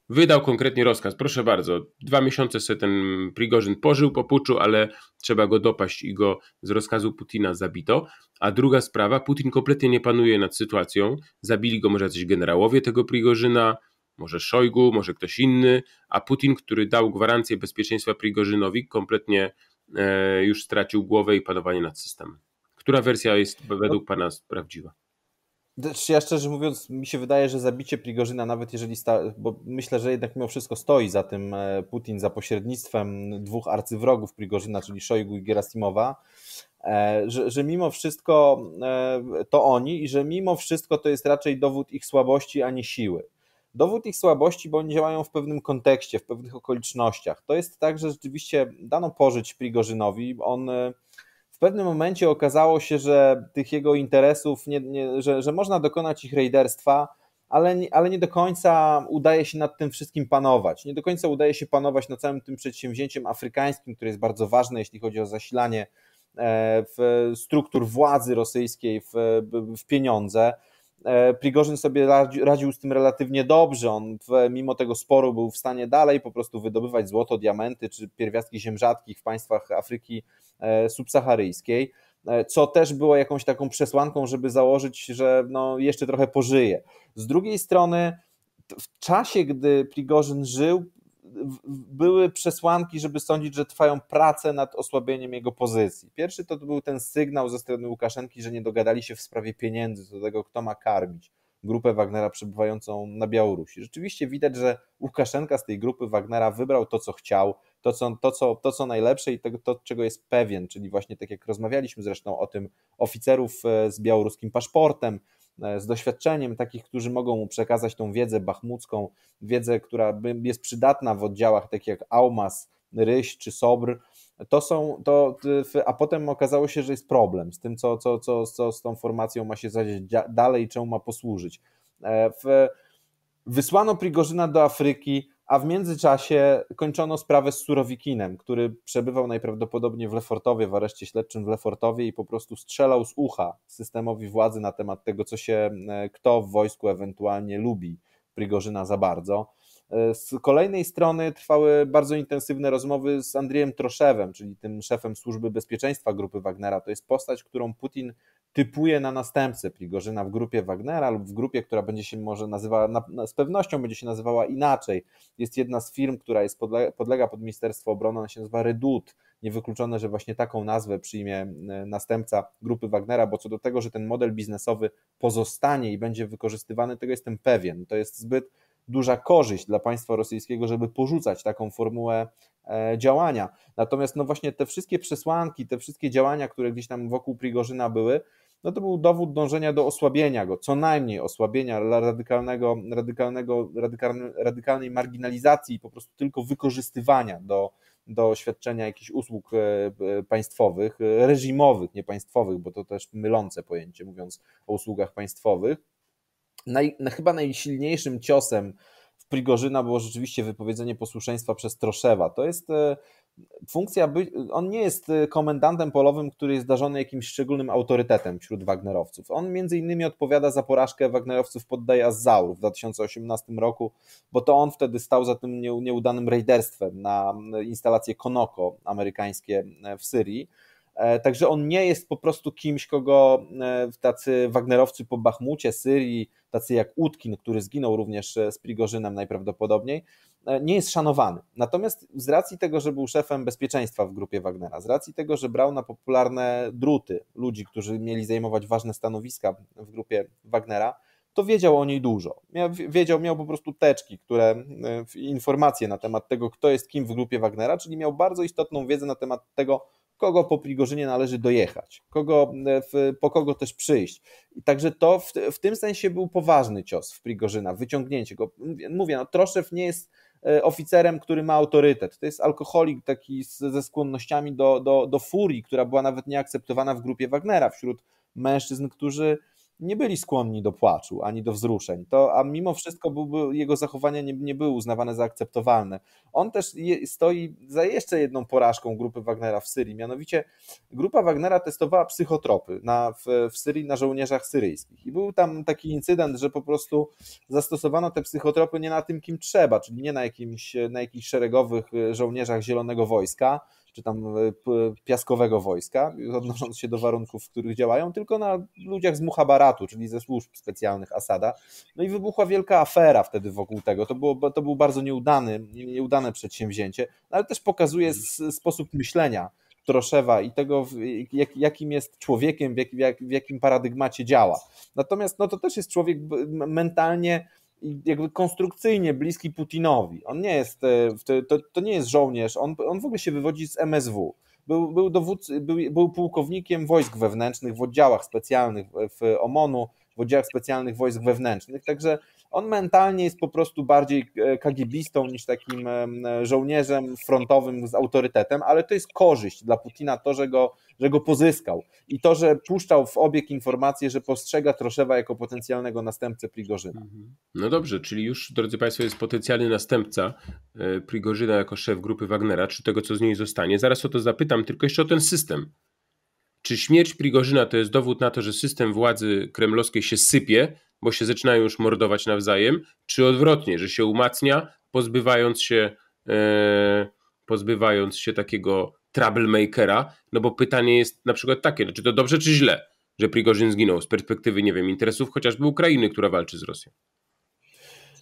A: wydał konkretnie rozkaz. Proszę bardzo, dwa miesiące sobie ten Prigorzyn pożył po puczu, ale trzeba go dopaść i go z rozkazu Putina zabito. A druga sprawa, Putin kompletnie nie panuje nad sytuacją. Zabili go może jacyś generałowie tego Prigorzyna, może Szojgu, może ktoś inny, a Putin, który dał gwarancję bezpieczeństwa Prigorzynowi, kompletnie e, już stracił głowę i panowanie nad systemem. Która wersja jest według pana prawdziwa?
B: Znaczy, ja szczerze mówiąc, mi się wydaje, że zabicie Prigorzyna, nawet jeżeli. Sta... bo myślę, że jednak mimo wszystko stoi za tym e, Putin, za pośrednictwem dwóch arcywrogów Prigorzyna, czyli Szojgu i Gerasimowa, e, że, że mimo wszystko e, to oni i że mimo wszystko to jest raczej dowód ich słabości, a nie siły. Dowód ich słabości, bo oni działają w pewnym kontekście, w pewnych okolicznościach. To jest tak, że rzeczywiście dano pożyć Prigorzynowi. On w pewnym momencie okazało się, że tych jego interesów, nie, nie, że, że można dokonać ich rejderstwa, ale, ale nie do końca udaje się nad tym wszystkim panować. Nie do końca udaje się panować nad całym tym przedsięwzięciem afrykańskim, które jest bardzo ważne, jeśli chodzi o zasilanie e, w struktur władzy rosyjskiej w, w pieniądze. E, Prigorzyn sobie radził z tym relatywnie dobrze. On w, mimo tego sporu był w stanie dalej po prostu wydobywać złoto, diamenty czy pierwiastki ziem rzadkich w państwach Afryki e, subsaharyjskiej e, co też było jakąś taką przesłanką, żeby założyć, że no jeszcze trochę pożyje. Z drugiej strony, w czasie, gdy Prigorzyn żył, były przesłanki, żeby sądzić, że trwają prace nad osłabieniem jego pozycji. Pierwszy to był ten sygnał ze strony Łukaszenki, że nie dogadali się w sprawie pieniędzy, do tego kto ma karmić grupę Wagnera przebywającą na Białorusi. Rzeczywiście widać, że Łukaszenka z tej grupy Wagnera wybrał to, co chciał, to, co, to, co, to, co najlepsze i to, to, czego jest pewien, czyli właśnie tak jak rozmawialiśmy zresztą o tym oficerów e, z białoruskim paszportem, E, z doświadczeniem, takich, którzy mogą mu przekazać tą wiedzę bachmucką, wiedzę, która jest przydatna w oddziałach takich jak Aumas, Ryś czy Sobr. To są, to, a potem okazało się, że jest problem z tym, co, co, co, co z tą formacją ma się zadzieć dalej, czemu ma posłużyć. E, wysłano Prigorzyna do Afryki, a w międzyczasie kończono sprawę z Surowikinem, który przebywał najprawdopodobniej w Lefortowie, w areszcie śledczym w Lefortowie i po prostu strzelał z ucha systemowi władzy na temat tego, co się e, kto w wojsku ewentualnie lubi Prigorzyna za bardzo. E, z kolejnej strony trwały bardzo intensywne rozmowy z Andrzejem Troszewem, czyli tym szefem służby bezpieczeństwa grupy Wagnera. To jest postać, którą Putin typuje na następcę Prigorzyna w grupie Wagnera lub w grupie, która będzie się może nazywała, na, na, z pewnością będzie się nazywała inaczej. Jest jedna z firm, która jest podlega, podlega pod Ministerstwo Obrony, ona się nazywa Redut. Niewykluczone, że właśnie taką nazwę przyjmie e, następca grupy Wagnera, bo co do tego, że ten model biznesowy pozostanie i będzie wykorzystywany, tego jestem pewien. To jest zbyt duża korzyść dla państwa rosyjskiego, żeby porzucać taką formułę E, działania. Natomiast no właśnie te wszystkie przesłanki, te wszystkie działania, które gdzieś tam wokół Prigorzyna były, no to był dowód dążenia do osłabienia go, co najmniej osłabienia radykalnego, radykalnego, radykalnej, marginalizacji i po prostu tylko wykorzystywania do, do świadczenia jakichś usług e, e, państwowych, reżimowych, nie państwowych, bo to też mylące pojęcie, mówiąc o usługach państwowych. Naj, no chyba najsilniejszym ciosem Prigorzyna było rzeczywiście wypowiedzenie posłuszeństwa przez Troszewa. To jest e, funkcja, on nie jest e, komendantem polowym, który jest darzony jakimś szczególnym autorytetem wśród Wagnerowców. On między innymi odpowiada za porażkę Wagnerowców pod Dajazzaur w 2018 roku, bo to on wtedy stał za tym nieudanym rejderstwem na instalacje Konoko amerykańskie e, w Syrii. E, także on nie jest po prostu kimś, kogo e, tacy Wagnerowcy po Bachmucie, Syrii, tacy jak Utkin, który zginął również e, z Prigorzynem najprawdopodobniej, nie jest szanowany. Natomiast z racji tego, że był szefem bezpieczeństwa w grupie Wagnera, z racji tego, że brał na popularne druty ludzi, którzy mieli zajmować ważne stanowiska w grupie Wagnera, to wiedział o niej dużo. Miał, wiedział, miał po prostu teczki, które informacje na temat tego, kto jest kim w grupie Wagnera, czyli miał bardzo istotną wiedzę na temat tego, kogo po Prigorzynie należy dojechać, kogo, e, w, po kogo też przyjść. I także to w, w tym sensie był poważny cios w Prigorzyna, wyciągnięcie go. Mówię, no Troszew nie jest e, oficerem, który ma autorytet. To jest alkoholik taki z, ze skłonnościami do, do, do furii, która była nawet nieakceptowana w grupie Wagnera wśród mężczyzn, którzy nie byli skłonni do płaczu ani do wzruszeń. To, a mimo wszystko jego zachowania nie, nie były uznawane za akceptowalne. On też je, stoi za jeszcze jedną porażką grupy Wagnera w Syrii. Mianowicie grupa Wagnera testowała psychotropy na, w, w Syrii na żołnierzach syryjskich. I był tam taki incydent, że po prostu zastosowano te psychotropy nie na tym, kim trzeba, czyli nie na, jakimś, na jakichś szeregowych e, żołnierzach Zielonego Wojska, czy tam e, piaskowego wojska, odnosząc się do warunków, w których działają, tylko na ludziach z Muhabaratu, czyli ze służb specjalnych Asada. No i wybuchła wielka afera wtedy wokół tego. To, było, to był bardzo nieudany, nieudane przedsięwzięcie, no ale też pokazuje sposób myślenia Troszewa i tego, jak, jakim jest człowiekiem, w, jak, w, jakim paradygmacie działa. Natomiast no, to też jest człowiek mentalnie jakby konstrukcyjnie bliski Putinowi. On nie jest, e, to, to nie jest żołnierz, on, on w ogóle się wywodzi z MSW. Był, był, dowódcy, był, był pułkownikiem wojsk wewnętrznych w oddziałach specjalnych w OMONu, w oddziałach specjalnych wojsk wewnętrznych. Także on mentalnie jest po prostu bardziej e, kagibistą niż takim e, żołnierzem frontowym z autorytetem, ale to jest korzyść dla Putina to, że go, że go pozyskał i to, że puszczał w obieg informację, że postrzega Troszewa jako potencjalnego następcę Prigorzyna. Mhm.
A: No dobrze, czyli już, drodzy Państwo, jest potencjalny następca e, Prigorzyna jako szef grupy Wagnera, czy tego, co z niej zostanie. Zaraz o to zapytam, tylko jeszcze o ten system czy śmierć Prigorzyna to jest dowód na to, że system władzy kremlowskiej się sypie, bo się zaczynają już mordować nawzajem, czy odwrotnie, że się umacnia, pozbywając się, e, pozbywając się takiego troublemakera? No bo pytanie jest na przykład takie, czy to dobrze, czy źle, że Prigorzyn zginął z perspektywy, nie wiem, interesów chociażby Ukrainy, która walczy z Rosją?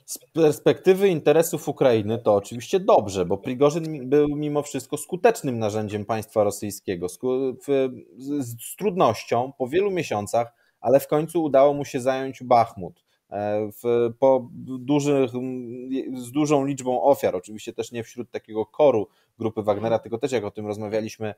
B: Z perspektywy interesów Ukrainy to oczywiście dobrze, bo Prigorzyn był mimo wszystko skutecznym narzędziem państwa rosyjskiego. Z, trudnością po wielu miesiącach, ale w końcu udało mu się zająć Bachmut. E, w, po dużych, z dużą liczbą ofiar, oczywiście też nie wśród takiego koru grupy Wagnera, tylko też jak o tym rozmawialiśmy,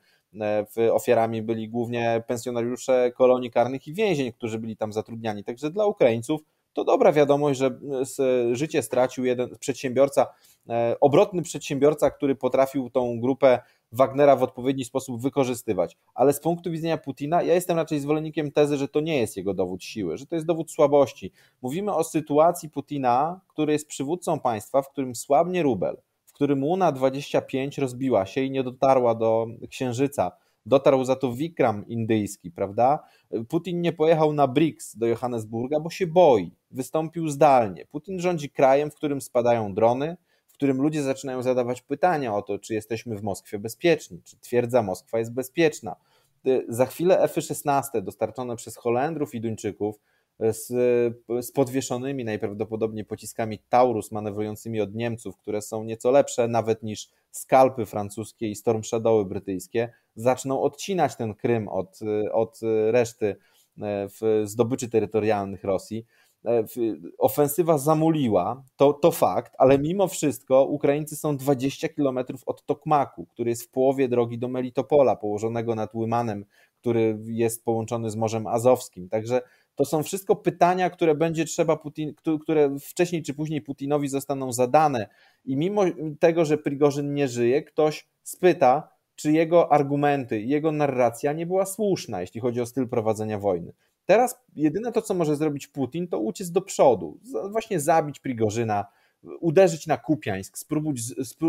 B: e, ofiarami byli głównie pensjonariusze kolonii karnych i więzień, którzy byli tam zatrudniani. Także dla Ukraińców to dobra wiadomość, że e, e, życie stracił jeden przedsiębiorca, e, obrotny przedsiębiorca, który potrafił tą grupę Wagnera w odpowiedni sposób wykorzystywać. Ale z punktu widzenia Putina, ja jestem raczej zwolennikiem tezy, że to nie jest jego dowód siły, że to jest dowód słabości. Mówimy o sytuacji Putina, który jest przywódcą państwa, w którym słabnie rubel, w którym Luna 25 rozbiła się i nie dotarła do Księżyca Dotarł za to Wikram indyjski, prawda? Putin nie pojechał na BRICS do Johannesburga, bo się boi. Wystąpił zdalnie. Putin rządzi krajem, w którym spadają drony, w którym ludzie zaczynają zadawać pytania o to, czy jesteśmy w Moskwie bezpieczni, czy twierdza Moskwa jest bezpieczna. Za chwilę F-16 dostarczone przez Holendrów i Duńczyków z, z podwieszonymi najprawdopodobniej pociskami Taurus manewrującymi od Niemców, które są nieco lepsze nawet niż skalpy francuskie i Storm Shadowy brytyjskie, zaczną odcinać ten Krym od, od reszty e, w zdobyczy terytorialnych Rosji. E, ofensywa zamuliła, to, to fakt, ale mimo wszystko Ukraińcy są 20 km od Tokmaku, który jest w połowie drogi do Melitopola, położonego nad Łymanem, który jest połączony z Morzem Azowskim. Także to są wszystko pytania, które będzie trzeba Putin, które wcześniej czy później Putinowi zostaną zadane. I mimo tego, że Prigorzyn nie żyje, ktoś spyta, czy jego argumenty, jego narracja nie była słuszna, jeśli chodzi o styl prowadzenia wojny. Teraz jedyne to, co może zrobić Putin, to uciec do przodu, właśnie zabić Prigorzyna, uderzyć na Kupiańsk,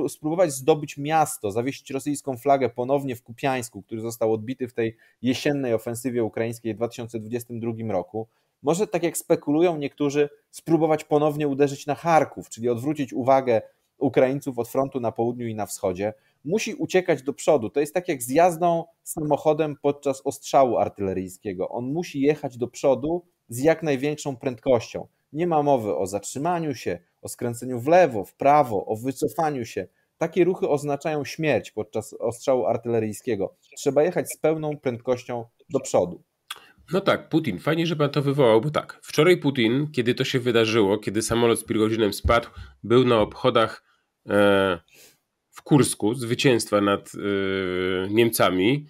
B: spróbować zdobyć miasto, zawiesić rosyjską flagę ponownie w Kupiańsku, który został odbity w tej jesiennej ofensywie ukraińskiej w 2022 roku. Może tak jak spekulują niektórzy, spróbować ponownie uderzyć na Charków, czyli odwrócić uwagę Ukraińców od frontu na południu i na wschodzie. Musi uciekać do przodu. To jest tak jak z jazdą samochodem podczas ostrzału artyleryjskiego. On musi jechać do przodu z jak największą prędkością. Nie ma mowy o zatrzymaniu się, o skręceniu w lewo, w prawo, o wycofaniu się. Takie ruchy oznaczają śmierć podczas ostrzału artyleryjskiego. Trzeba jechać z pełną prędkością do przodu.
A: No tak, Putin. Fajnie, że pan to wywołał, bo tak. Wczoraj Putin, kiedy to się wydarzyło, kiedy samolot z Pirgozinem spadł, był na obchodach e, w Kursku zwycięstwa nad e, Niemcami.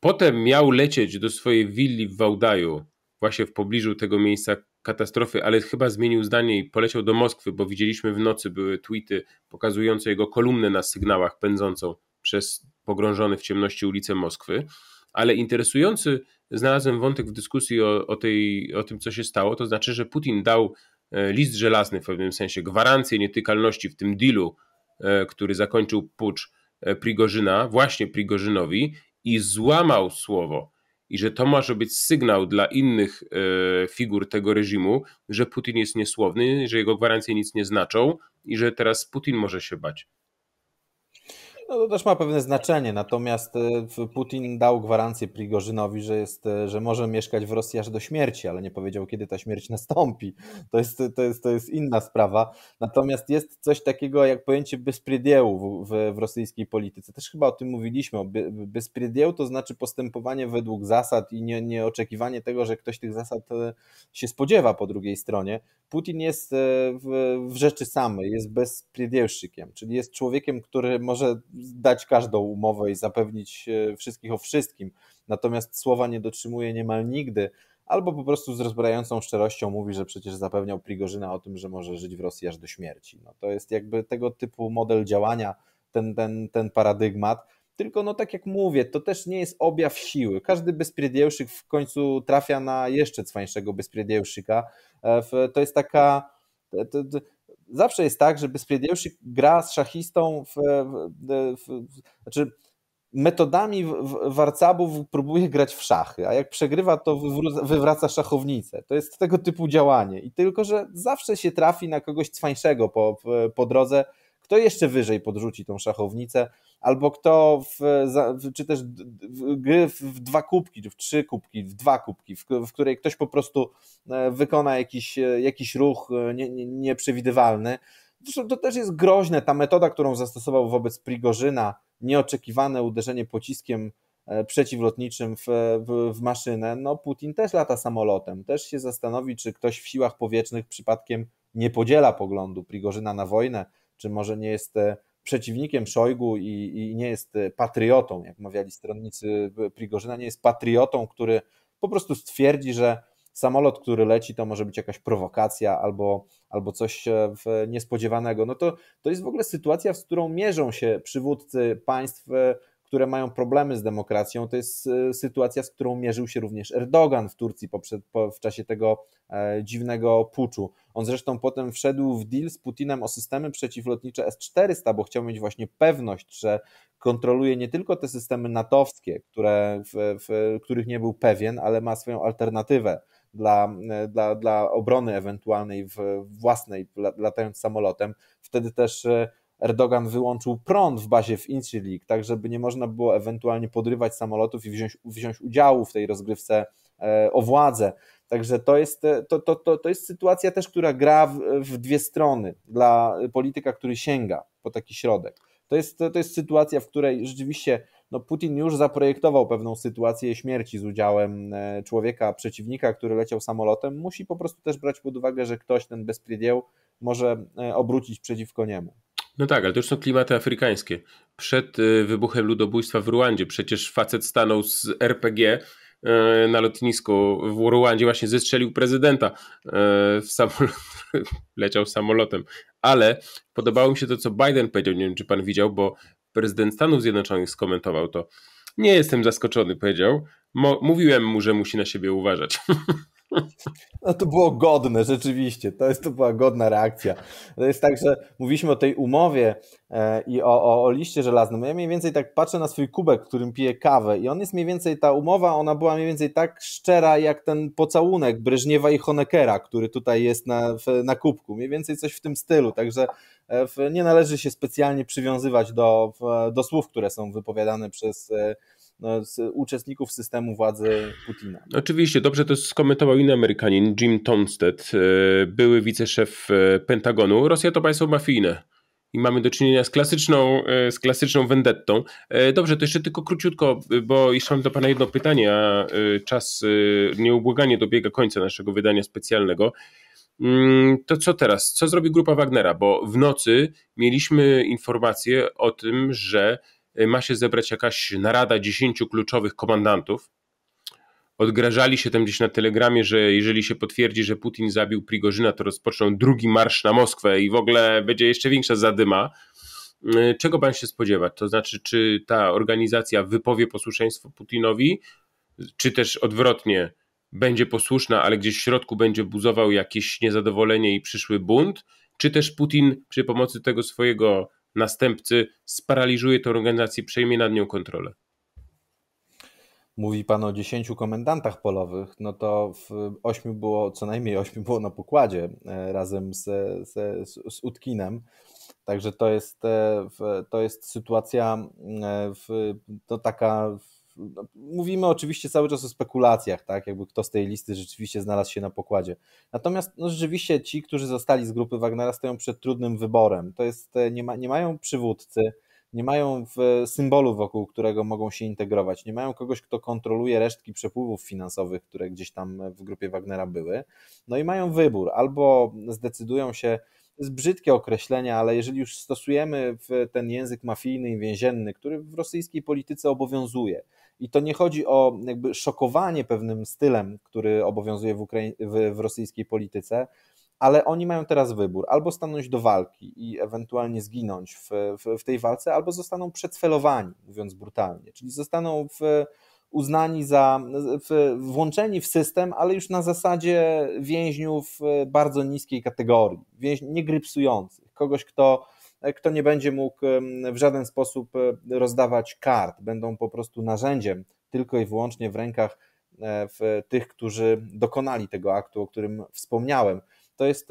A: Potem miał lecieć do swojej willi w Wałdaju, właśnie w pobliżu tego miejsca, katastrofy, ale chyba zmienił zdanie i poleciał do Moskwy, bo widzieliśmy w nocy były tweety pokazujące jego kolumnę na sygnałach pędzącą przez pogrążony w ciemności ulicę Moskwy. Ale interesujący znalazłem wątek w dyskusji o, o, tej, o tym, co się stało. To znaczy, że Putin dał e, list żelazny w pewnym sensie, gwarancję nietykalności w tym dealu, e, który zakończył pucz e, Prigorzyna, właśnie Prigorzynowi i złamał słowo i że to może być sygnał dla innych e, figur tego reżimu, że Putin jest niesłowny, że jego gwarancje nic nie znaczą i że teraz Putin może się bać.
B: No to też ma pewne znaczenie, natomiast e, Putin dał gwarancję Prigorzynowi, że, jest, e, że może mieszkać w Rosji aż do śmierci, ale nie powiedział, kiedy ta śmierć nastąpi. To jest, to jest, to jest inna sprawa. Natomiast jest coś takiego jak pojęcie bezpriediełu w, w, w rosyjskiej polityce. Też chyba o tym mówiliśmy. Be, to znaczy postępowanie według zasad i nie, nieoczekiwanie tego, że ktoś tych zasad e, się spodziewa po drugiej stronie. Putin jest w, w rzeczy samej, jest bezpriediełszczykiem, czyli jest człowiekiem, który może dać każdą umowę i zapewnić e, wszystkich o wszystkim. Natomiast słowa nie dotrzymuje niemal nigdy, albo po prostu z rozbrajającą szczerością mówi, że przecież zapewniał Prigorzyna o tym, że może żyć w Rosji aż do śmierci. No, to jest jakby tego typu model działania, ten, ten, ten paradygmat. Tylko, no tak jak mówię, to też nie jest objaw siły. Każdy bezpriediełszyk w końcu trafia na jeszcze cwańszego bezpriediełszyka. E, to jest taka. To, to, zawsze jest tak, że Bezpiedniewski gra z szachistą w, w, w, znaczy metodami warcabów próbuje grać w szachy, a jak przegrywa, to wywraca szachownicę. To jest tego typu działanie. I tylko, że zawsze się trafi na kogoś cwańszego po, po drodze, kto jeszcze wyżej podrzuci tą szachownicę, albo kto w, czy też gry w dwa kubki, czy w trzy kubki, w dwa kubki, w, w której ktoś po prostu e, wykona jakiś, e, jakiś ruch e, nie, nie, nieprzewidywalny. Zresztą to też jest groźne, ta metoda, którą zastosował wobec Prigorzyna, nieoczekiwane uderzenie pociskiem przeciwlotniczym w, w, w, maszynę. No, Putin też lata samolotem. Też się zastanowi, czy ktoś w siłach powietrznych przypadkiem nie podziela poglądu Prigorzyna na wojnę, czy może nie jest e, przeciwnikiem Szojgu i, i nie jest e, patriotą, jak mawiali stronnicy e, Prigorzyna, nie jest patriotą, który po prostu stwierdzi, że samolot, który leci, to może być jakaś prowokacja albo, albo coś niespodziewanego. No to, to jest w ogóle sytuacja, z którą mierzą się przywódcy państw, które mają problemy z demokracją. To jest sytuacja, z którą mierzył się również Erdogan w Turcji poprzed, po, w czasie tego dziwnego puczu. On zresztą potem wszedł w deal z Putinem o systemy przeciwlotnicze S-400, bo chciał mieć właśnie pewność, że kontroluje nie tylko te systemy natowskie, które, w, w których nie był pewien, ale ma swoją alternatywę dla, dla, dla obrony ewentualnej w własnej, latając samolotem. Wtedy też e, Erdogan wyłączył prąd w bazie w Incirlik, tak żeby nie można było ewentualnie podrywać samolotów i wziąć, wziąć udziału w tej rozgrywce E, o władzę. Także to jest, e, to, to, to, to jest sytuacja też, która gra w, w dwie strony dla polityka, który sięga po taki środek. To jest, to jest sytuacja, w której rzeczywiście no Putin już zaprojektował pewną sytuację śmierci z udziałem e, człowieka, przeciwnika, który leciał samolotem. Musi po prostu też brać pod uwagę, że ktoś ten bezpriedieł może obrócić przeciwko niemu.
A: No tak, ale to już są klimaty afrykańskie. Przed wybuchem ludobójstwa w Ruandzie przecież facet stanął z RPG E, na lotnisku w Ruandzie właśnie zestrzelił prezydenta e, w samolot, leciał samolotem. Ale podobało mi się to, co Biden powiedział, nie wiem czy pan widział, bo prezydent Stanów Zjednoczonych skomentował to. Nie jestem zaskoczony, powiedział. Mo mówiłem mu, że musi na siebie uważać.
B: No to było godne, rzeczywiście. To, jest, to była godna reakcja. To jest tak, że mówiliśmy o tej umowie e, i o, o, o liście żelaznym. Ja mniej więcej tak patrzę na swój kubek, w którym piję kawę i on jest mniej więcej, ta umowa, ona była mniej więcej tak szczera jak ten pocałunek Bryżniewa i Honekera, który tutaj jest na, na kubku. Mniej więcej coś w tym stylu, także e, nie należy się specjalnie przywiązywać do, do słów, które są wypowiadane przez e, no, uczestników systemu władzy
A: Putina. Oczywiście, dobrze to skomentował inny Amerykanin, Jim Tomsted, e, były wiceszef e, Pentagonu. Rosja to państwo mafijne i mamy do czynienia z klasyczną, e, z klasyczną vendettą. Dobrze, to jeszcze tylko króciutko, bo jeszcze mam do Pana jedno pytanie, a czas nieubłaganie dobiega końca naszego wydania specjalnego. Mm, to co teraz? Co zrobi grupa Wagnera? Bo w nocy mieliśmy informację o tym, że Y, ma się zebrać jakaś narada dziesięciu kluczowych komandantów. Odgrażali się tam gdzieś na telegramie, że jeżeli się potwierdzi, że Putin zabił Prigorzyna, to rozpoczną drugi marsz na Moskwę i w ogóle będzie jeszcze większa zadyma. Y, czego pan się spodziewać? To znaczy, czy ta organizacja wypowie posłuszeństwo Putinowi, czy też odwrotnie, będzie posłuszna, ale gdzieś w środku będzie buzował jakieś niezadowolenie i przyszły bunt, czy też Putin przy pomocy tego swojego następcy sparaliżuje tę organizację, przejmie nad nią kontrolę.
B: Mówi Pan o 10 komendantach polowych, no to w 8 było, co najmniej 8 było na pokładzie e, razem z, z, z Utkinem. Także to jest, e, to jest sytuacja to e, no taka no, mówimy oczywiście cały czas o spekulacjach, tak? Jakby kto z tej listy rzeczywiście znalazł się na pokładzie. Natomiast no, rzeczywiście ci, którzy zostali z grupy Wagnera, stoją przed trudnym wyborem. To jest, nie, ma, nie mają przywódcy, nie mają symbolu, wokół którego mogą się integrować, nie mają kogoś, kto kontroluje resztki przepływów finansowych, które gdzieś tam w grupie Wagnera były. No i mają wybór, albo zdecydują się jest brzydkie określenie, ale jeżeli już stosujemy ten język mafijny i więzienny, który w rosyjskiej polityce obowiązuje, i to nie chodzi o jakby szokowanie pewnym stylem, który obowiązuje w, Ukrai w, w rosyjskiej polityce, ale oni mają teraz wybór: albo stanąć do walki i ewentualnie zginąć w, w, w tej walce, albo zostaną przetfelowani, mówiąc brutalnie, czyli zostaną w uznani za, w, włączeni w system, ale już na zasadzie więźniów e, bardzo niskiej kategorii, więźni nie grypsujących, kogoś, kto, e, kto nie będzie mógł w żaden sposób e, rozdawać kart, będą po prostu narzędziem tylko i wyłącznie w rękach w tych, którzy dokonali tego aktu, o którym wspomniałem. To jest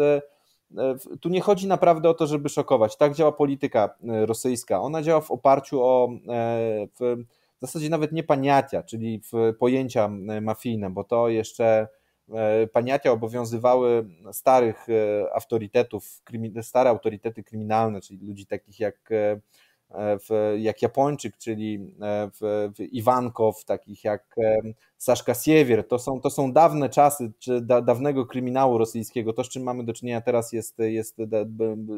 B: tu nie chodzi naprawdę o to, żeby szokować. Tak działa polityka rosyjska. Ona działa w oparciu o w, w zasadzie nawet nie paniatia, czyli pojęcia mafijne, bo to jeszcze e, paniatia obowiązywały starych e, autorytetów, stare autorytety kryminalne, czyli ludzi takich jak, e, jak Japończyk, czyli Iwankow, takich jak Saszka Siewier. To są, to są dawne czasy czy da, dawnego kryminału rosyjskiego. To, z czym mamy do czynienia teraz, jest, jest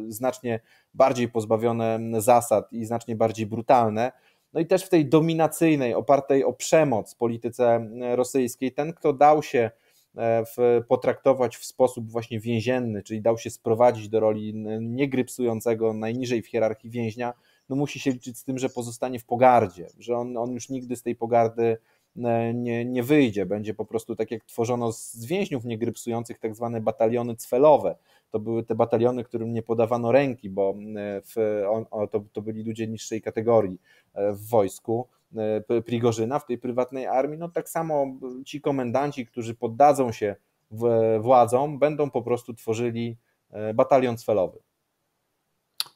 B: znacznie bardziej pozbawione zasad i znacznie bardziej brutalne. No i też w tej dominacyjnej, opartej o przemoc polityce e, rosyjskiej, ten, kto dał się e, w, potraktować w sposób właśnie więzienny, czyli dał się sprowadzić do roli niegrypsującego najniżej w hierarchii więźnia, no musi się liczyć z tym, że pozostanie w pogardzie, że on, on już nigdy z tej pogardy E, nie, nie wyjdzie. Będzie po prostu tak jak tworzono z więźniów niegrypsujących tak zwane bataliony cwelowe. To były te bataliony, którym nie podawano ręki, bo e, w, to, to byli ludzie niższej kategorii e, w wojsku. Prigorzyna w tej prywatnej armii, no tak samo ci komendanci, którzy poddadzą się władzom, będą po prostu tworzyli batalion cwelowy.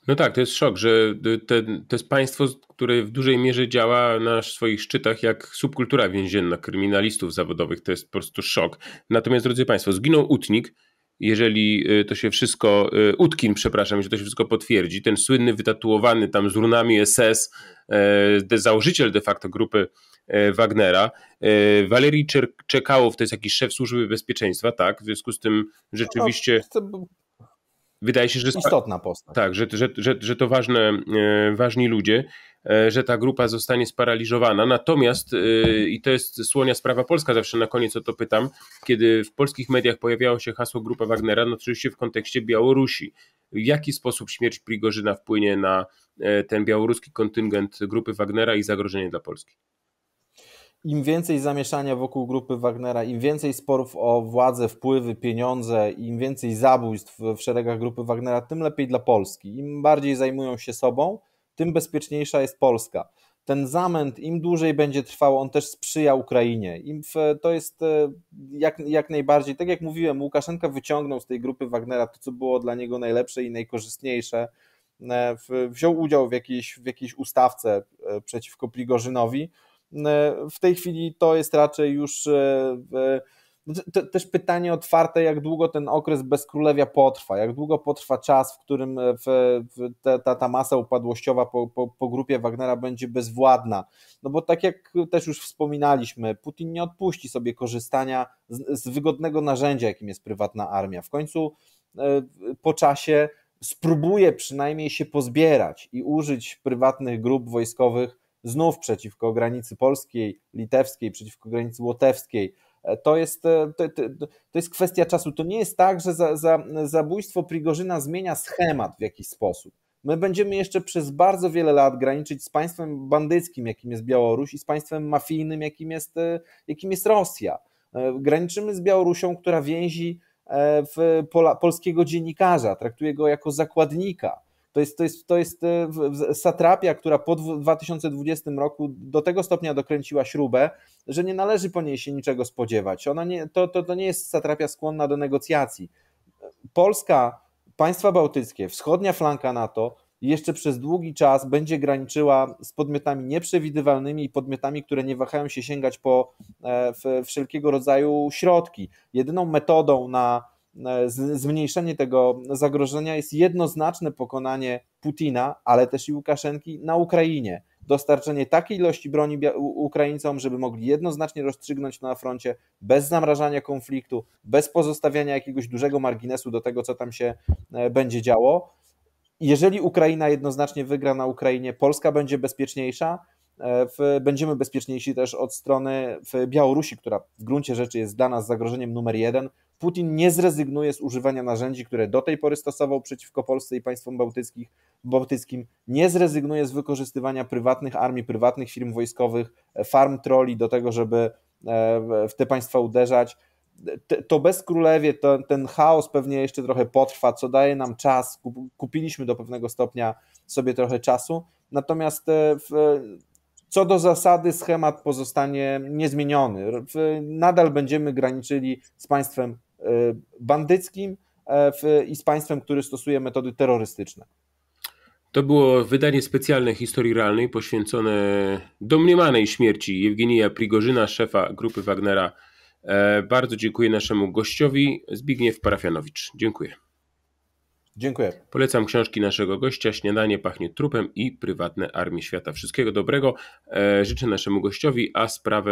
A: No tak, to jest szok, że te, to jest państwo, które w dużej mierze działa na swoich szczytach jak subkultura więzienna kryminalistów zawodowych. To jest po prostu szok. Natomiast, drodzy Państwo, zginął Utnik, jeżeli y, to się wszystko, y, Utkin, przepraszam, jeżeli to się wszystko potwierdzi, ten słynny, wytatuowany tam z runami SS, e, de, założyciel de facto grupy e, Wagnera. E, Walerii Czekałow to jest jakiś szef służby bezpieczeństwa, tak? W związku z tym rzeczywiście. No, no Wydaje się, że istotna postać. Tak, że, że, że, że to ważne, e, ważni ludzie, e, że ta grupa zostanie sparaliżowana. Natomiast, e, i to jest słonia sprawa polska, zawsze na koniec o to pytam, kiedy w polskich mediach pojawiało się hasło Grupa Wagnera, no oczywiście w kontekście Białorusi. W jaki sposób śmierć Prigorzyna wpłynie na ten białoruski kontyngent Grupy Wagnera i zagrożenie dla Polski?
B: im więcej zamieszania wokół grupy Wagnera, im więcej sporów o władzę, wpływy, pieniądze, im więcej zabójstw w szeregach grupy Wagnera, tym lepiej dla Polski. Im bardziej zajmują się sobą, tym bezpieczniejsza jest Polska. Ten zamęt, im dłużej będzie trwał, on też sprzyja Ukrainie. Im to jest e, jak, jak najbardziej, tak jak mówiłem, Łukaszenka wyciągnął z tej grupy Wagnera to, co było dla niego najlepsze i najkorzystniejsze. E, wziął udział w jakiejś, w jakiejś ustawce e, przeciwko Prigorzynowi E, w tej chwili to jest raczej już e, znaczy, też pytanie otwarte, jak długo ten okres bezkrólewia potrwa, jak długo potrwa czas, w którym e, w, w ta, ta masa upadłościowa po, po, po, grupie Wagnera będzie bezwładna. No bo tak jak też już wspominaliśmy, Putin nie odpuści sobie korzystania z, z wygodnego narzędzia, jakim jest prywatna armia. W końcu po czasie spróbuje przynajmniej się pozbierać i użyć prywatnych grup wojskowych znów przeciwko granicy polskiej, litewskiej, przeciwko granicy łotewskiej. E, to jest, e, to, to, to jest kwestia czasu. To nie jest tak, że za, za, zabójstwo Prigorzyna zmienia schemat w jakiś sposób. My będziemy jeszcze przez bardzo wiele lat graniczyć z państwem bandyckim, jakim jest Białoruś, i z państwem mafijnym, jakim jest, e, jakim jest Rosja. Graniczymy z Białorusią, która więzi w pola, polskiego dziennikarza, traktuje go jako zakładnika. To jest, to jest, to jest e, satrapia, która po 2020 roku do tego stopnia dokręciła śrubę, że nie należy po niej się niczego spodziewać. Ona nie, to, to, to nie jest satrapia skłonna do negocjacji. Polska, państwa bałtyckie, wschodnia flanka NATO jeszcze przez długi czas będzie graniczyła z podmiotami nieprzewidywalnymi i podmiotami, które nie wahają się sięgać po e, wszelkiego rodzaju środki. Jedyną metodą na E, zmniejszenie tego zagrożenia jest jednoznaczne pokonanie Putina, ale też i Łukaszenki na Ukrainie. Dostarczenie takiej ilości broni Ukraińcom, żeby mogli jednoznacznie rozstrzygnąć to na froncie, bez zamrażania konfliktu, bez pozostawiania jakiegoś dużego marginesu do tego, co tam się e, będzie działo. Jeżeli Ukraina jednoznacznie wygra na Ukrainie, Polska będzie bezpieczniejsza, e, w, będziemy bezpieczniejsi też od strony Białorusi, która w gruncie rzeczy jest dla nas zagrożeniem numer jeden, Putin nie zrezygnuje z używania narzędzi, które do tej pory stosował przeciwko Polsce i państwom bałtyckich, bałtyckim, nie zrezygnuje z wykorzystywania prywatnych armii, prywatnych firm wojskowych, farm troli do tego, żeby e, w te państwa uderzać. To bez królewie, to, ten chaos pewnie jeszcze trochę potrwa, co daje nam czas. Kupiliśmy do pewnego stopnia sobie trochę czasu. Natomiast e, w, co do zasady, schemat pozostanie niezmieniony. Nadal będziemy graniczyli z państwem Y, bandyckim e, w, i z państwem, który stosuje metody terrorystyczne.
A: To było wydanie specjalne historii realnej poświęcone domniemanej śmierci Jewgenija Prigorzyna, szefa grupy Wagnera. E, bardzo dziękuję naszemu gościowi, Zbigniew Parafianowicz. Dziękuję. Dziękuję. Polecam książki naszego gościa, Śniadanie pachnie trupem i Prywatne armii Świata. Wszystkiego dobrego e, życzę naszemu gościowi, a sprawę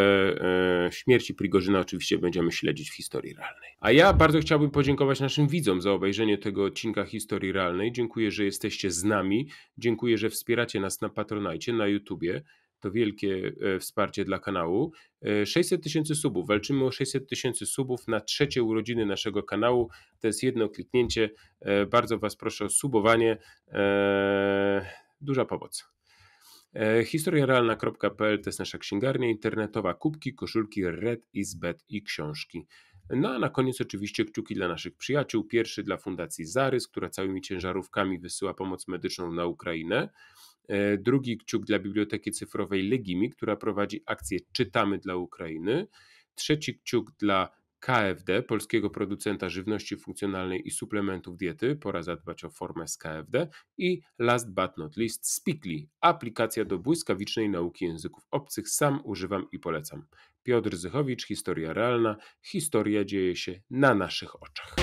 A: e, śmierci Prigorzyna oczywiście będziemy śledzić w historii realnej. A ja bardzo chciałbym podziękować naszym widzom za obejrzenie tego odcinka historii realnej. Dziękuję, że jesteście z nami. Dziękuję, że wspieracie nas na Patronajcie, na YouTubie to wielkie e, wsparcie dla kanału. 600 e, tysięcy subów, walczymy o 600 tysięcy subów na trzecie urodziny naszego kanału. To jest jedno kliknięcie. E, bardzo Was proszę o subowanie. Duża pomoc. Historiarealna.pl to jest nasza księgarnia internetowa, kubki, koszulki, red is bed i książki. No a na koniec oczywiście kciuki dla naszych przyjaciół. Pierwszy dla Fundacji Zarys, która całymi ciężarówkami wysyła pomoc medyczną na Ukrainę. E, drugi kciuk dla Biblioteki Cyfrowej Legimi, która prowadzi akcję Czytamy dla Ukrainy. Trzeci kciuk dla KFD, polskiego producenta żywności funkcjonalnej i suplementów diety, pora zadbać o formę z KFD i last but not least Speakly, aplikacja do błyskawicznej nauki języków obcych, sam używam i polecam. Piotr Zychowicz, Historia Realna, historia dzieje się na naszych oczach.